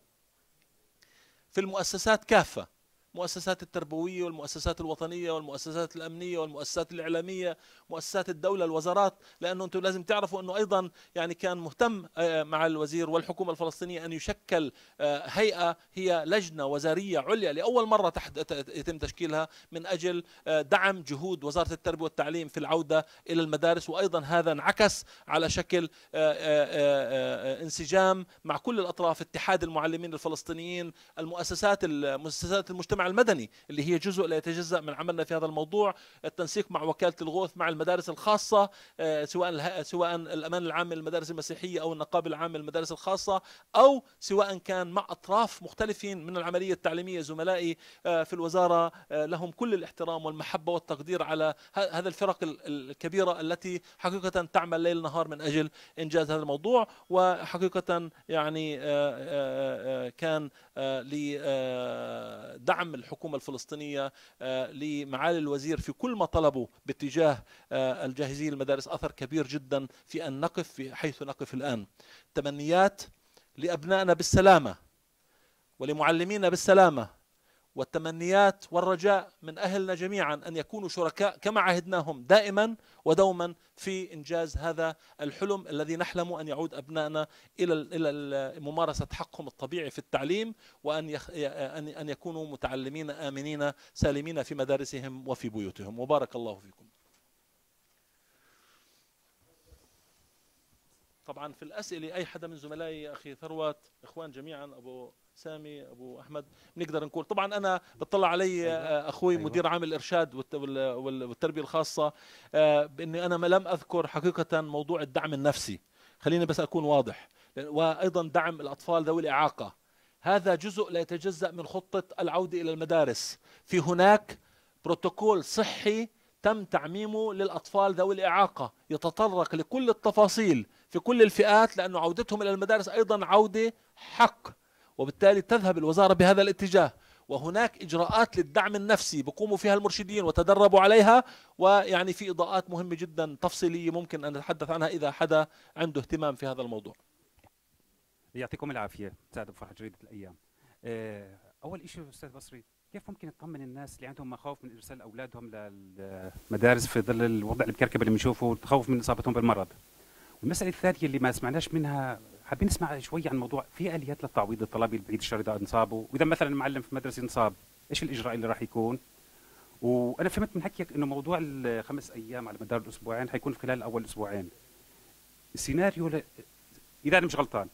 في المؤسسات كافة المؤسسات التربوية والمؤسسات الوطنية والمؤسسات الأمنية والمؤسسات الإعلامية مؤسسات الدولة الوزارات لأنه أنتم لازم تعرفوا أنه أيضا يعني كان مهتم آه، مع الوزير والحكومة الفلسطينية أن يشكل آه، هيئة هي لجنة وزارية عليا لأول مرة تحت يتم تشكيلها من أجل آه، دعم جهود وزارة التربية والتعليم في العودة إلى المدارس وأيضا هذا انعكس على شكل انسجام مع كل الأطراف اتحاد المعلمين الفلسطينيين المؤسسات المؤسسات المجتمع المدني اللي هي جزء لا يتجزا من عملنا في هذا الموضوع التنسيق مع وكاله الغوث مع المدارس الخاصه آه، سواء سواء الامان العام للمدارس المسيحيه او النقابه العامه للمدارس الخاصه او سواء كان مع اطراف مختلفين من العمليه التعليميه زملائي آه، في الوزاره آه، لهم كل الاحترام والمحبه والتقدير على هذا الفرق الكبيره التي حقيقه تعمل ليل نهار من اجل انجاز هذا الموضوع وحقيقه يعني كان لدعم الحكومة الفلسطينية آه، لمعالي الوزير في كل ما طلبوا باتجاه آه، الجاهزين المدارس أثر كبير جدا في أن نقف في حيث نقف الآن تمنيات لأبنائنا بالسلامة ولمعلمينا بالسلامة والتمنيات والرجاء من أهلنا جميعا أن يكونوا شركاء كما عهدناهم دائما ودوما في إنجاز هذا الحلم الذي نحلم أن يعود أبنائنا إلى إلى ممارسة حقهم الطبيعي في التعليم وأن أن يكونوا متعلمين آمنين سالمين في مدارسهم وفي بيوتهم وبارك الله فيكم طبعا في الاسئله اي حدا من زملائي اخي ثروات اخوان جميعا ابو سامي ابو احمد بنقدر نقول طبعا انا بطلع علي أيوة. آه، اخوي أيوة. مدير عام الارشاد والتربيه الخاصه آه، باني انا لم اذكر حقيقه موضوع الدعم النفسي خليني بس اكون واضح وايضا دعم الاطفال ذوي الاعاقه هذا جزء لا يتجزا من خطه العوده الى المدارس في هناك بروتوكول صحي تم تعميمه للاطفال ذوي الاعاقه يتطرق لكل التفاصيل في كل الفئات لأن عودتهم إلى المدارس أيضا عودة حق وبالتالي تذهب الوزارة بهذا الاتجاه وهناك إجراءات للدعم النفسي بقوموا فيها المرشدين وتدربوا عليها ويعني في إضاءات مهمة جدا تفصيلية ممكن أن نتحدث عنها إذا حدا عنده اهتمام في هذا الموضوع يعطيكم العافية سعد أبو فرح جريدة الأيام آه، أول شيء أستاذ بصري كيف ممكن نطمن الناس اللي عندهم مخاوف من ارسال اولادهم للمدارس في ظل الوضع المكركب اللي بنشوفه والتخوف من اصابتهم بالمرض؟ المساله الثانيه اللي ما سمعناش منها حابين نسمع شوي عن موضوع في اليات للتعويض الطلابي البعيد الشر اذا انصابوا واذا مثلا معلم في مدرسه انصاب ايش الاجراء اللي راح يكون وانا فهمت من حكيك انه موضوع الخمس ايام على مدار الاسبوعين حيكون في خلال اول اسبوعين السيناريو ل... اذا انا مش غلطان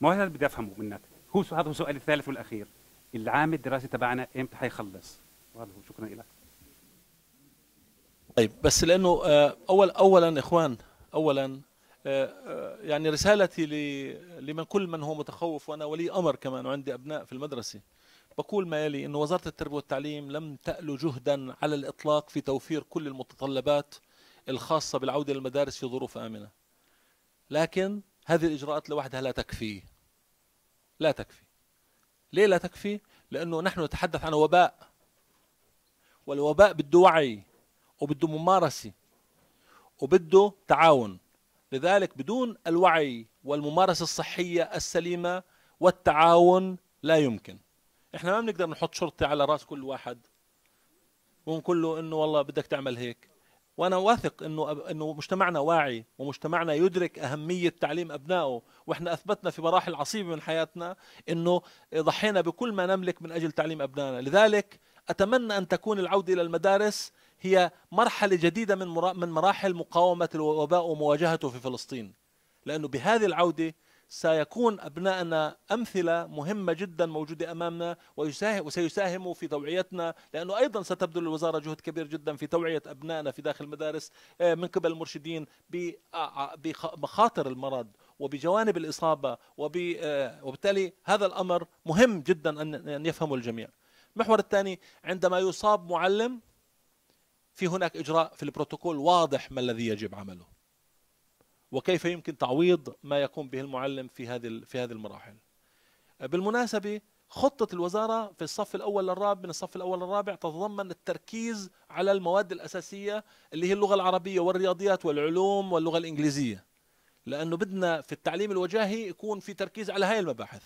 ما هو هذا اللي بدي افهمه منك هو هذا هو السؤال الثالث والاخير العام الدراسي تبعنا امتى حيخلص هو شكرا لك طيب بس لانه آه، اول اولا اخوان اولا آه، آه، يعني رسالتي لمن كل من هو متخوف وانا ولي امر كمان وعندي ابناء في المدرسه بقول ما يلي أن وزارة التربية والتعليم لم تألو جهدا على الإطلاق في توفير كل المتطلبات الخاصة بالعودة للمدارس في ظروف آمنة لكن هذه الإجراءات لوحدها لا تكفي لا تكفي ليه لا تكفي؟ لأنه نحن نتحدث عن وباء والوباء بده وعي وبده ممارسة وبده تعاون لذلك بدون الوعي والممارسة الصحية السليمة والتعاون لا يمكن احنا ما بنقدر نحط شرطي على راس كل واحد ونقول له انه والله بدك تعمل هيك وانا واثق انه انه مجتمعنا واعي ومجتمعنا يدرك اهميه تعليم ابنائه واحنا اثبتنا في مراحل عصيبه من حياتنا انه ضحينا بكل ما نملك من اجل تعليم ابنائنا لذلك اتمنى ان تكون العوده الى المدارس هي مرحلة جديدة من من مراحل مقاومة الوباء ومواجهته في فلسطين لأنه بهذه العودة سيكون أبنائنا أمثلة مهمة جدا موجودة أمامنا ويساهم وسيساهموا في توعيتنا لأنه أيضا ستبذل الوزارة جهد كبير جدا في توعية أبنائنا في داخل المدارس آه، من قبل المرشدين بمخاطر آه، آه، المرض وبجوانب الإصابة وبالتالي هذا الأمر مهم جدا أن يفهمه الجميع المحور الثاني عندما يصاب معلم في هناك إجراء في البروتوكول واضح ما الذي يجب عمله وكيف يمكن تعويض ما يقوم به المعلم في هذه في هذه المراحل بالمناسبة خطة الوزارة في الصف الأول للرابع من الصف الأول للرابع تتضمن التركيز على المواد الأساسية اللي هي اللغة العربية والرياضيات والعلوم واللغة الإنجليزية لأنه بدنا في التعليم الوجاهي يكون في تركيز على هاي المباحث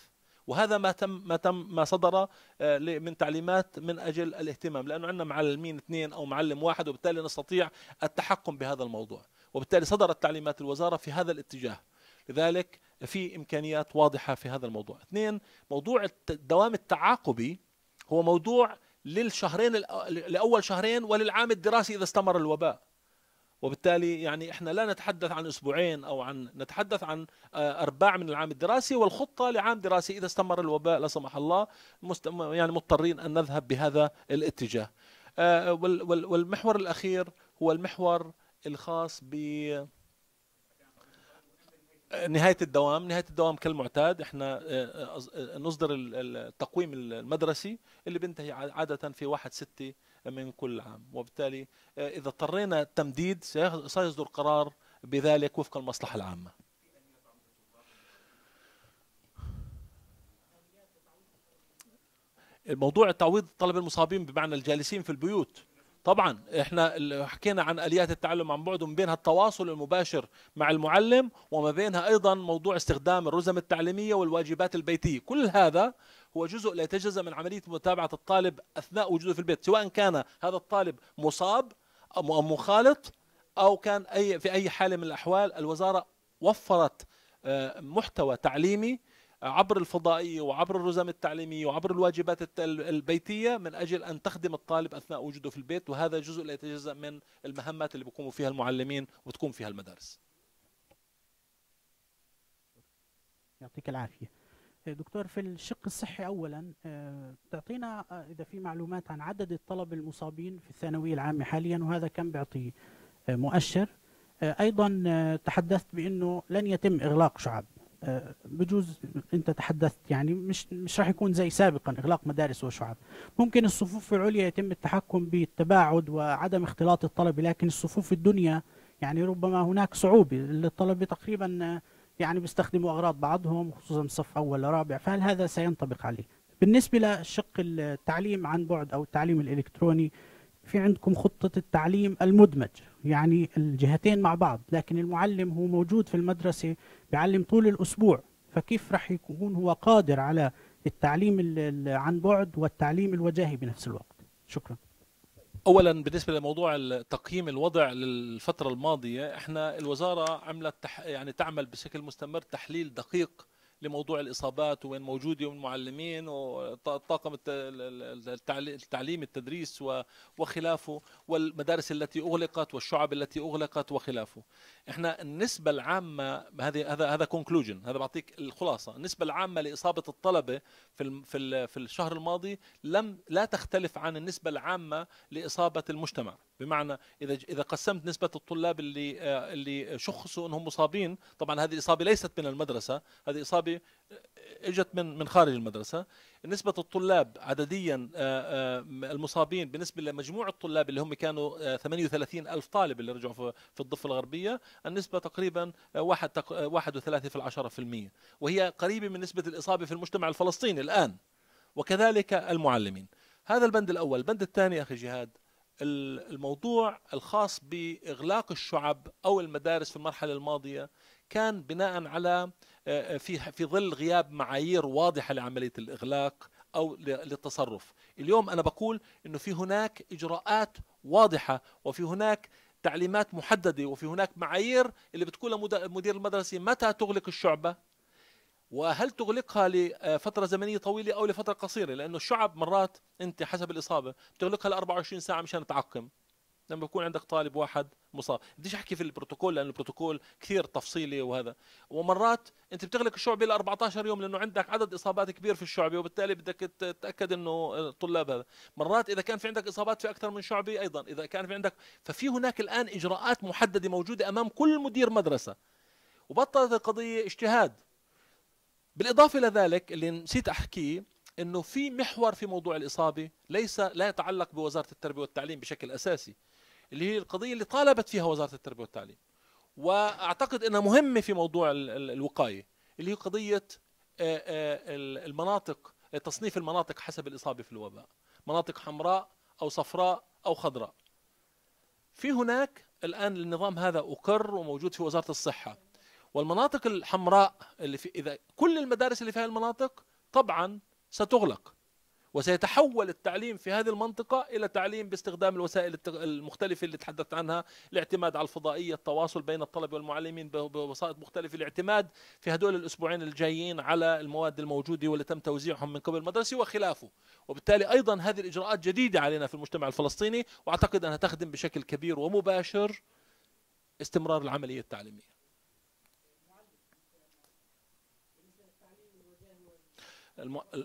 وهذا ما تم ما تم ما صدر آه، من تعليمات من اجل الاهتمام لانه عندنا معلمين اثنين او معلم واحد وبالتالي نستطيع التحكم بهذا الموضوع وبالتالي صدرت تعليمات الوزاره في هذا الاتجاه لذلك في امكانيات واضحه في هذا الموضوع اثنين موضوع الدوام التعاقبي هو موضوع للشهرين لاول شهرين وللعام الدراسي اذا استمر الوباء وبالتالي يعني احنا لا نتحدث عن اسبوعين او عن نتحدث عن آه، ارباع من العام الدراسي والخطه لعام دراسي اذا استمر الوباء لا سمح الله يعني مضطرين ان نذهب بهذا الاتجاه. آه، والمحور الاخير هو المحور الخاص ب آه، نهاية الدوام نهاية الدوام كالمعتاد احنا نصدر التقويم المدرسي اللي بينتهي عادة في واحد ستة من كل عام وبالتالي آه، إذا اضطرينا التمديد سيصدر قرار بذلك وفق المصلحة العامة الموضوع تعويض طلب المصابين بمعنى الجالسين في البيوت طبعا احنا حكينا عن اليات التعلم عن بعد ومن بينها التواصل المباشر مع المعلم وما بينها ايضا موضوع استخدام الرزم التعليميه والواجبات البيتيه كل هذا هو جزء لا يتجزا من عمليه متابعه الطالب اثناء وجوده في البيت سواء كان هذا الطالب مصاب او مخالط او كان اي في اي حاله من الاحوال الوزاره وفرت آه، محتوى تعليمي عبر الفضائية وعبر الرزم التعليمية وعبر الواجبات البيتية من أجل أن تخدم الطالب أثناء وجوده في البيت وهذا جزء لا يتجزأ من المهمات اللي بيقوموا فيها المعلمين وتقوم فيها المدارس يعطيك العافية دكتور في الشق الصحي أولا آه، تعطينا آه، إذا في معلومات عن عدد الطلبة المصابين في الثانوية العامة حاليا وهذا كم بيعطي آه، مؤشر أيضا تحدثت بأنه لن يتم إغلاق شعب بجوز انت تحدثت يعني مش مش راح يكون زي سابقا اغلاق مدارس وشعب ممكن الصفوف العليا يتم التحكم بالتباعد وعدم اختلاط الطلبه لكن الصفوف الدنيا يعني ربما هناك صعوبه الطلبه تقريبا يعني بيستخدموا اغراض بعضهم خصوصا صف اول رابع فهل هذا سينطبق عليه بالنسبه للشق التعليم عن بعد او التعليم الالكتروني في عندكم خطه التعليم المدمج يعني الجهتين مع بعض لكن المعلم هو موجود في المدرسة بيعلم طول الأسبوع فكيف رح يكون هو قادر على التعليم عن بعد والتعليم الوجاهي بنفس الوقت شكرا اولا بالنسبه لموضوع تقييم الوضع للفتره الماضيه احنا الوزاره عملت تح... يعني تعمل بشكل مستمر تحليل دقيق لموضوع الاصابات وين موجوده وين المعلمين وطاقم التعليم التدريس وخلافه والمدارس التي اغلقت والشعب التي اغلقت وخلافه احنا النسبه العامه هذه هذا هذا كونكلوجن هذا بعطيك الخلاصه النسبه العامه لاصابه الطلبه في في في الشهر الماضي لم لا تختلف عن النسبه العامه لاصابه المجتمع بمعنى اذا اذا قسمت نسبه الطلاب اللي آه، اللي شخصوا انهم مصابين طبعا هذه الاصابه ليست من المدرسه هذه اصابه آه، اجت من من خارج المدرسه نسبه الطلاب عدديا آه، المصابين بالنسبه لمجموع الطلاب اللي هم كانوا 38 الف طالب اللي رجعوا في الضفه الغربيه النسبه تقريبا 1 1.3 في العشرة في المية وهي قريبه من نسبه الاصابه في المجتمع الفلسطيني الان وكذلك المعلمين هذا البند الاول البند الثاني اخي جهاد الموضوع الخاص باغلاق الشعب او المدارس في المرحله الماضيه كان بناء على آه، آه، في في ظل غياب معايير واضحه لعمليه الاغلاق او للتصرف اليوم انا بقول انه في هناك اجراءات واضحه وفي هناك تعليمات محدده وفي هناك معايير اللي بتقول لمدير المدرسه متى تغلق الشعبه وهل تغلقها لفتره زمنيه طويله او لفتره قصيره لانه الشعب مرات انت حسب الاصابه بتغلقها ل 24 ساعه مشان تعقم لما بكون عندك طالب واحد مصاب بديش احكي في البروتوكول لان البروتوكول كثير تفصيلي وهذا ومرات انت بتغلق الشعبه ل 14 يوم لانه عندك عدد اصابات كبير في الشعبه وبالتالي بدك تتاكد انه الطلاب هذا مرات اذا كان في عندك اصابات في اكثر من شعبه ايضا اذا كان في عندك ففي هناك الان اجراءات محدده موجوده امام كل مدير مدرسه وبطلت القضيه اجتهاد بالاضافه لذلك اللي نسيت احكيه انه في محور في موضوع الاصابه ليس لا يتعلق بوزاره التربيه والتعليم بشكل اساسي اللي هي القضيه اللي طالبت فيها وزاره التربيه والتعليم واعتقد انها مهمه في موضوع الوقايه اللي هي قضيه المناطق تصنيف المناطق حسب الاصابه في الوباء مناطق حمراء او صفراء او خضراء في هناك الان النظام هذا اقر وموجود في وزاره الصحه والمناطق الحمراء اللي في اذا كل المدارس اللي في هذه المناطق طبعا ستغلق وسيتحول التعليم في هذه المنطقة إلى تعليم باستخدام الوسائل المختلفة اللي تحدثت عنها الاعتماد على الفضائية التواصل بين الطلبة والمعلمين بوسائط مختلفة الاعتماد في هدول الأسبوعين الجايين على المواد الموجودة واللي تم توزيعهم من قبل المدرسة وخلافه وبالتالي أيضا هذه الإجراءات جديدة علينا في المجتمع الفلسطيني وأعتقد أنها تخدم بشكل كبير ومباشر استمرار العملية التعليمية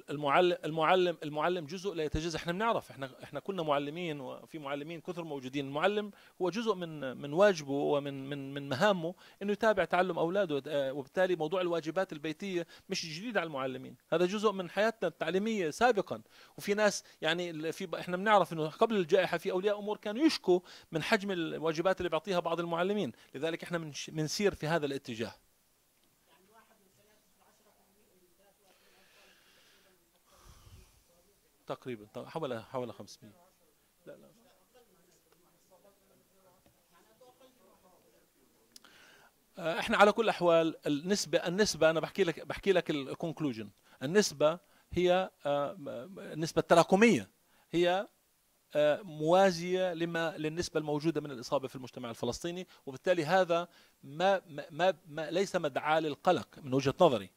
المعلم المعلم المعلم جزء لا يتجزأ احنا بنعرف احنا احنا كنا معلمين وفي معلمين كثر موجودين المعلم هو جزء من من واجبه ومن من من مهامه انه يتابع تعلم اولاده وبالتالي موضوع الواجبات البيتيه مش جديد على المعلمين هذا جزء من حياتنا التعليميه سابقا وفي ناس يعني في احنا بنعرف انه قبل الجائحه في اولياء امور كانوا يشكوا من حجم الواجبات اللي بيعطيها بعض المعلمين لذلك احنا بنسير في هذا الاتجاه تقريبا طيب، حوالي حوالي 500 لا لا آه، احنا على كل الاحوال النسبه النسبه انا بحكي لك بحكي لك الكونكلوجن النسبه هي آه، النسبه التراكميه هي آه، موازيه لما للنسبه الموجوده من الاصابه في المجتمع الفلسطيني وبالتالي هذا ما ما, ما ليس مدعاه للقلق من وجهه نظري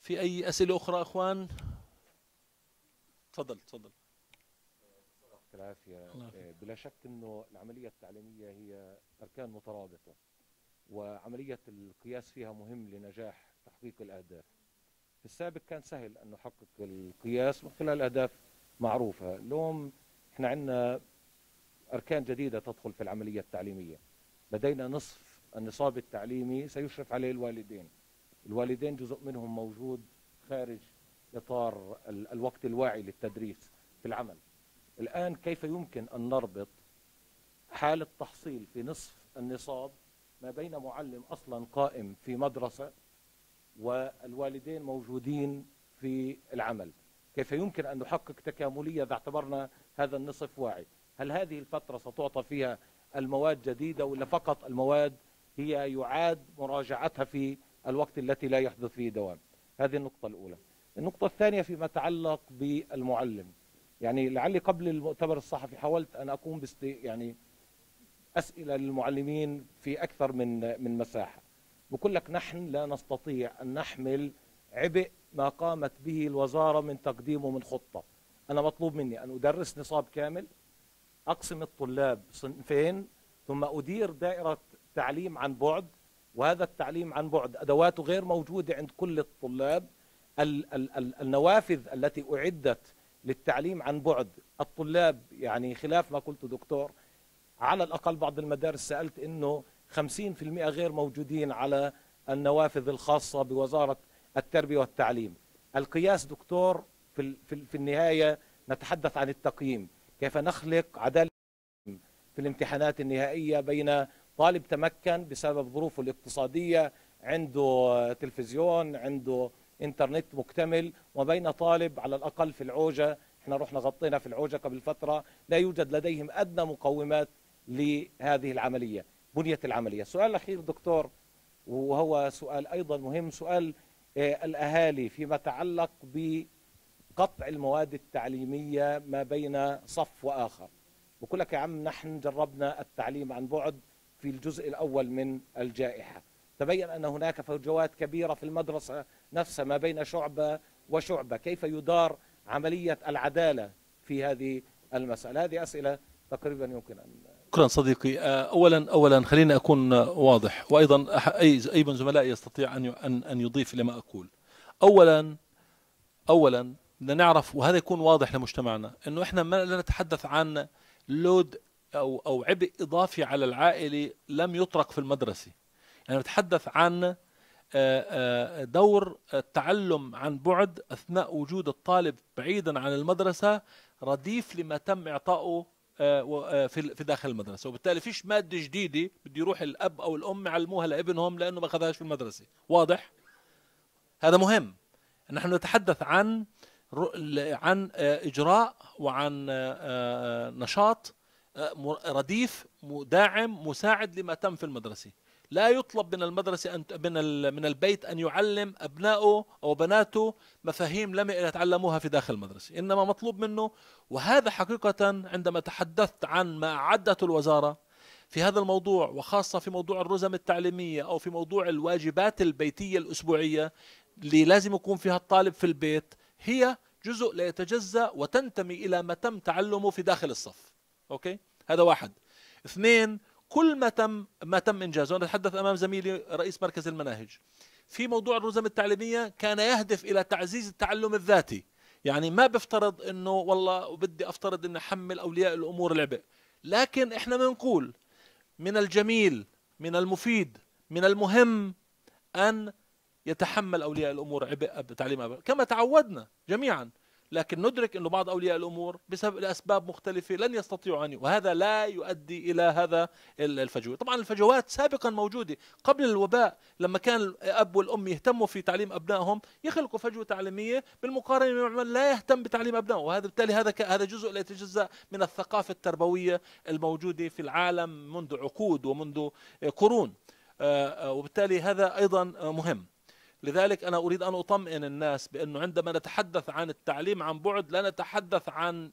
في أي أسئلة أخرى أخوان تفضل تفضل العافية آه، بلا شك أنه العملية التعليمية هي أركان مترابطة وعملية القياس فيها مهم لنجاح تحقيق الأهداف في السابق كان سهل أن نحقق القياس من خلال أهداف معروفة اليوم احنا عندنا أركان جديدة تدخل في العملية التعليمية لدينا نصف النصاب التعليمي سيشرف عليه الوالدين الوالدين جزء منهم موجود خارج إطار الوقت الواعي للتدريس في العمل الآن كيف يمكن أن نربط حالة تحصيل في نصف النصاب ما بين معلم أصلا قائم في مدرسة والوالدين موجودين في العمل كيف يمكن أن نحقق تكاملية إذا اعتبرنا هذا النصف واعي هل هذه الفترة ستعطى فيها المواد جديدة ولا فقط المواد هي يعاد مراجعتها في الوقت التي لا يحدث فيه دوام هذه النقطة الأولى النقطة الثانية فيما يتعلق بالمعلم يعني لعلي قبل المؤتمر الصحفي حاولت أن أقوم بست يعني أسئلة للمعلمين في أكثر من من مساحة بقول لك نحن لا نستطيع أن نحمل عبء ما قامت به الوزارة من تقديمه من خطة أنا مطلوب مني أن أدرس نصاب كامل أقسم الطلاب صنفين ثم أدير دائرة تعليم عن بعد وهذا التعليم عن بعد أدواته غير موجودة عند كل الطلاب ال ال النوافذ التي أعدت للتعليم عن بعد الطلاب يعني خلاف ما قلت دكتور على الأقل بعض المدارس سألت أنه 50% غير موجودين على النوافذ الخاصة بوزارة التربية والتعليم القياس دكتور في, في, في النهاية نتحدث عن التقييم كيف نخلق عدالة في الامتحانات النهائية بين طالب تمكن بسبب ظروفه الاقتصادية عنده تلفزيون عنده انترنت مكتمل وبين طالب على الأقل في العوجة احنا رحنا غطينا في العوجة قبل فترة لا يوجد لديهم أدنى مقومات لهذه العملية بنية العملية السؤال الأخير دكتور وهو سؤال أيضا مهم سؤال آه، الأهالي فيما يتعلق بقطع المواد التعليمية ما بين صف وآخر بقول لك يا عم نحن جربنا التعليم عن بعد في الجزء الأول من الجائحة تبين أن هناك فجوات كبيرة في المدرسة نفسها ما بين شعبة وشعبة كيف يدار عملية العدالة في هذه المسألة هذه أسئلة تقريبا يمكن أن شكرا صديقي آه، اولا اولا خليني اكون واضح وايضا اي اي من زملائي يستطيع ان ان ان يضيف لما اقول اولا اولا بدنا نعرف وهذا يكون واضح لمجتمعنا انه احنا ما لا نتحدث عن لود أو أو عبء إضافي على العائلة لم يطرق في المدرسة يعني بتحدث عن آه، آه، دور التعلم عن بعد أثناء وجود الطالب بعيدا عن المدرسة رديف لما تم إعطائه آه، في داخل المدرسه وبالتالي فيش ماده جديده بده يروح الاب او الام يعلموها لابنهم لانه ما اخذهاش في المدرسه واضح هذا مهم نحن نتحدث عن عن اجراء وعن نشاط آه، رديف داعم مساعد لما تم في المدرسه لا يطلب من المدرسة أن من من البيت أن يعلم أبنائه أو بناته مفاهيم لم يتعلموها في داخل المدرسة إنما مطلوب منه وهذا حقيقة عندما تحدثت عن ما أعدته الوزارة في هذا الموضوع وخاصة في موضوع الرزم التعليمية أو في موضوع الواجبات البيتية الأسبوعية اللي لازم يكون فيها الطالب في البيت هي جزء لا يتجزأ وتنتمي إلى ما تم تعلمه في داخل الصف اوكي هذا واحد اثنين كل ما تم ما تم انجازه انا اتحدث امام زميلي رئيس مركز المناهج في موضوع الرزم التعليميه كان يهدف الى تعزيز التعلم الذاتي يعني ما بفترض انه والله بدي افترض اني احمل اولياء الامور العبء لكن احنا بنقول من الجميل من المفيد من المهم ان يتحمل اولياء الامور عبء تعليم كما تعودنا جميعا لكن ندرك أن بعض أولياء الأمور بسبب لأسباب مختلفة لن يستطيعوا أن وهذا لا يؤدي إلى هذا الفجوة طبعا الفجوات سابقا موجودة قبل الوباء لما كان الأب والأم يهتموا في تعليم أبنائهم يخلقوا فجوة تعليمية بالمقارنة مع من لا يهتم بتعليم أبنائه وهذا بالتالي هذا هذا جزء لا يتجزأ من الثقافة التربوية الموجودة في العالم منذ عقود ومنذ قرون آه، آه، وبالتالي هذا أيضا مهم لذلك أنا أريد أن أطمئن الناس بأنه عندما نتحدث عن التعليم عن بعد لا نتحدث عن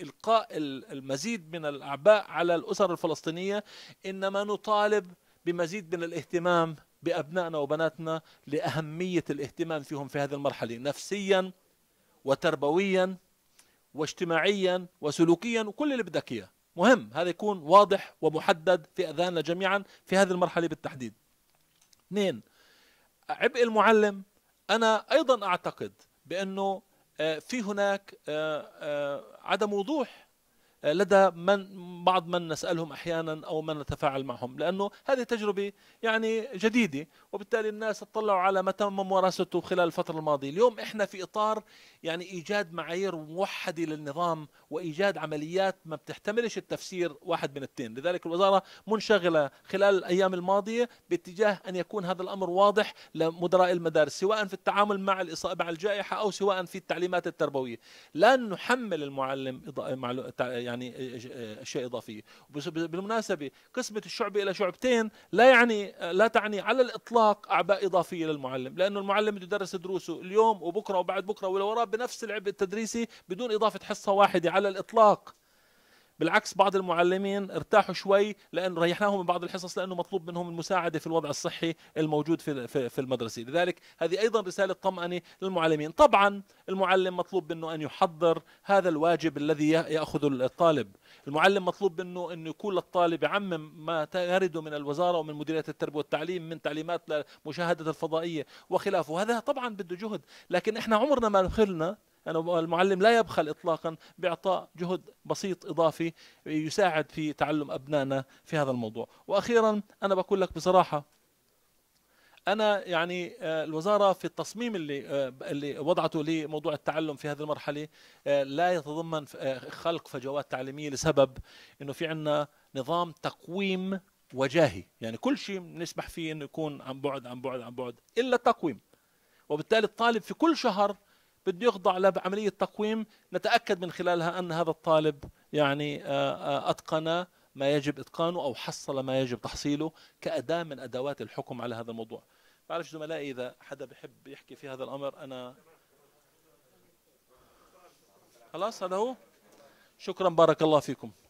إلقاء المزيد من الأعباء على الأسر الفلسطينية إنما نطالب بمزيد من الاهتمام بأبنائنا وبناتنا لأهمية الاهتمام فيهم في هذه المرحلة نفسيا وتربويا واجتماعيا وسلوكيا وكل اللي بدك إياه مهم هذا يكون واضح ومحدد في أذهاننا جميعا في هذه المرحلة بالتحديد اثنين عبء المعلم انا ايضا اعتقد بانه آه، في هناك آه، آه، عدم وضوح لدى من بعض من نسالهم احيانا او من نتفاعل معهم لانه هذه تجربه يعني جديده وبالتالي الناس اطلعوا على ما تم ممارسته خلال الفتره الماضيه اليوم احنا في اطار يعني ايجاد معايير موحده للنظام وايجاد عمليات ما بتحتملش التفسير واحد من التين لذلك الوزاره منشغله خلال الايام الماضيه باتجاه ان يكون هذا الامر واضح لمدراء المدارس سواء في التعامل مع الاصابه مع الجائحه او سواء في التعليمات التربويه لن نحمل المعلم يعني يعني آه، آه، آه، اشياء اضافيه بالمناسبه قسمه الشعبه الى شعبتين لا يعني لا تعني على الاطلاق اعباء اضافيه للمعلم لانه المعلم بده يدرس دروسه اليوم وبكره وبعد بكره ولو وراه بنفس العبء التدريسي بدون اضافه حصه واحده على الاطلاق بالعكس بعض المعلمين ارتاحوا شوي لان ريحناهم من بعض الحصص لانه مطلوب منهم المساعده في الوضع الصحي الموجود في في المدرسه لذلك هذه ايضا رساله طمانه للمعلمين طبعا المعلم مطلوب منه ان يحضر هذا الواجب الذي ياخذه الطالب المعلم مطلوب منه انه يكون للطالب يعمم ما يرده من الوزاره ومن مديريه التربيه والتعليم من تعليمات لمشاهده الفضائيه وخلافه هذا طبعا بده جهد لكن احنا عمرنا ما نخلنا يعني المعلم لا يبخل إطلاقا بإعطاء جهد بسيط إضافي يساعد في تعلم أبنائنا في هذا الموضوع وأخيرا أنا بقول لك بصراحة انا يعني آه، الوزاره في التصميم اللي آه، اللي وضعته لموضوع التعلم في هذه المرحله آه، لا يتضمن خلق فجوات تعليميه لسبب انه في عندنا نظام تقويم وجاهي يعني كل شيء نسمح فيه انه يكون عن بعد عن بعد عن بعد الا التقويم وبالتالي الطالب في كل شهر بده يخضع لعملية تقويم نتأكد من خلالها أن هذا الطالب يعني آه، آه، أتقن ما يجب إتقانه أو حصل ما يجب تحصيله كأداة من أدوات الحكم على هذا الموضوع بعرف زملائي إذا حدا بحب يحكي في هذا الأمر أنا خلاص هذا هو شكرا بارك الله فيكم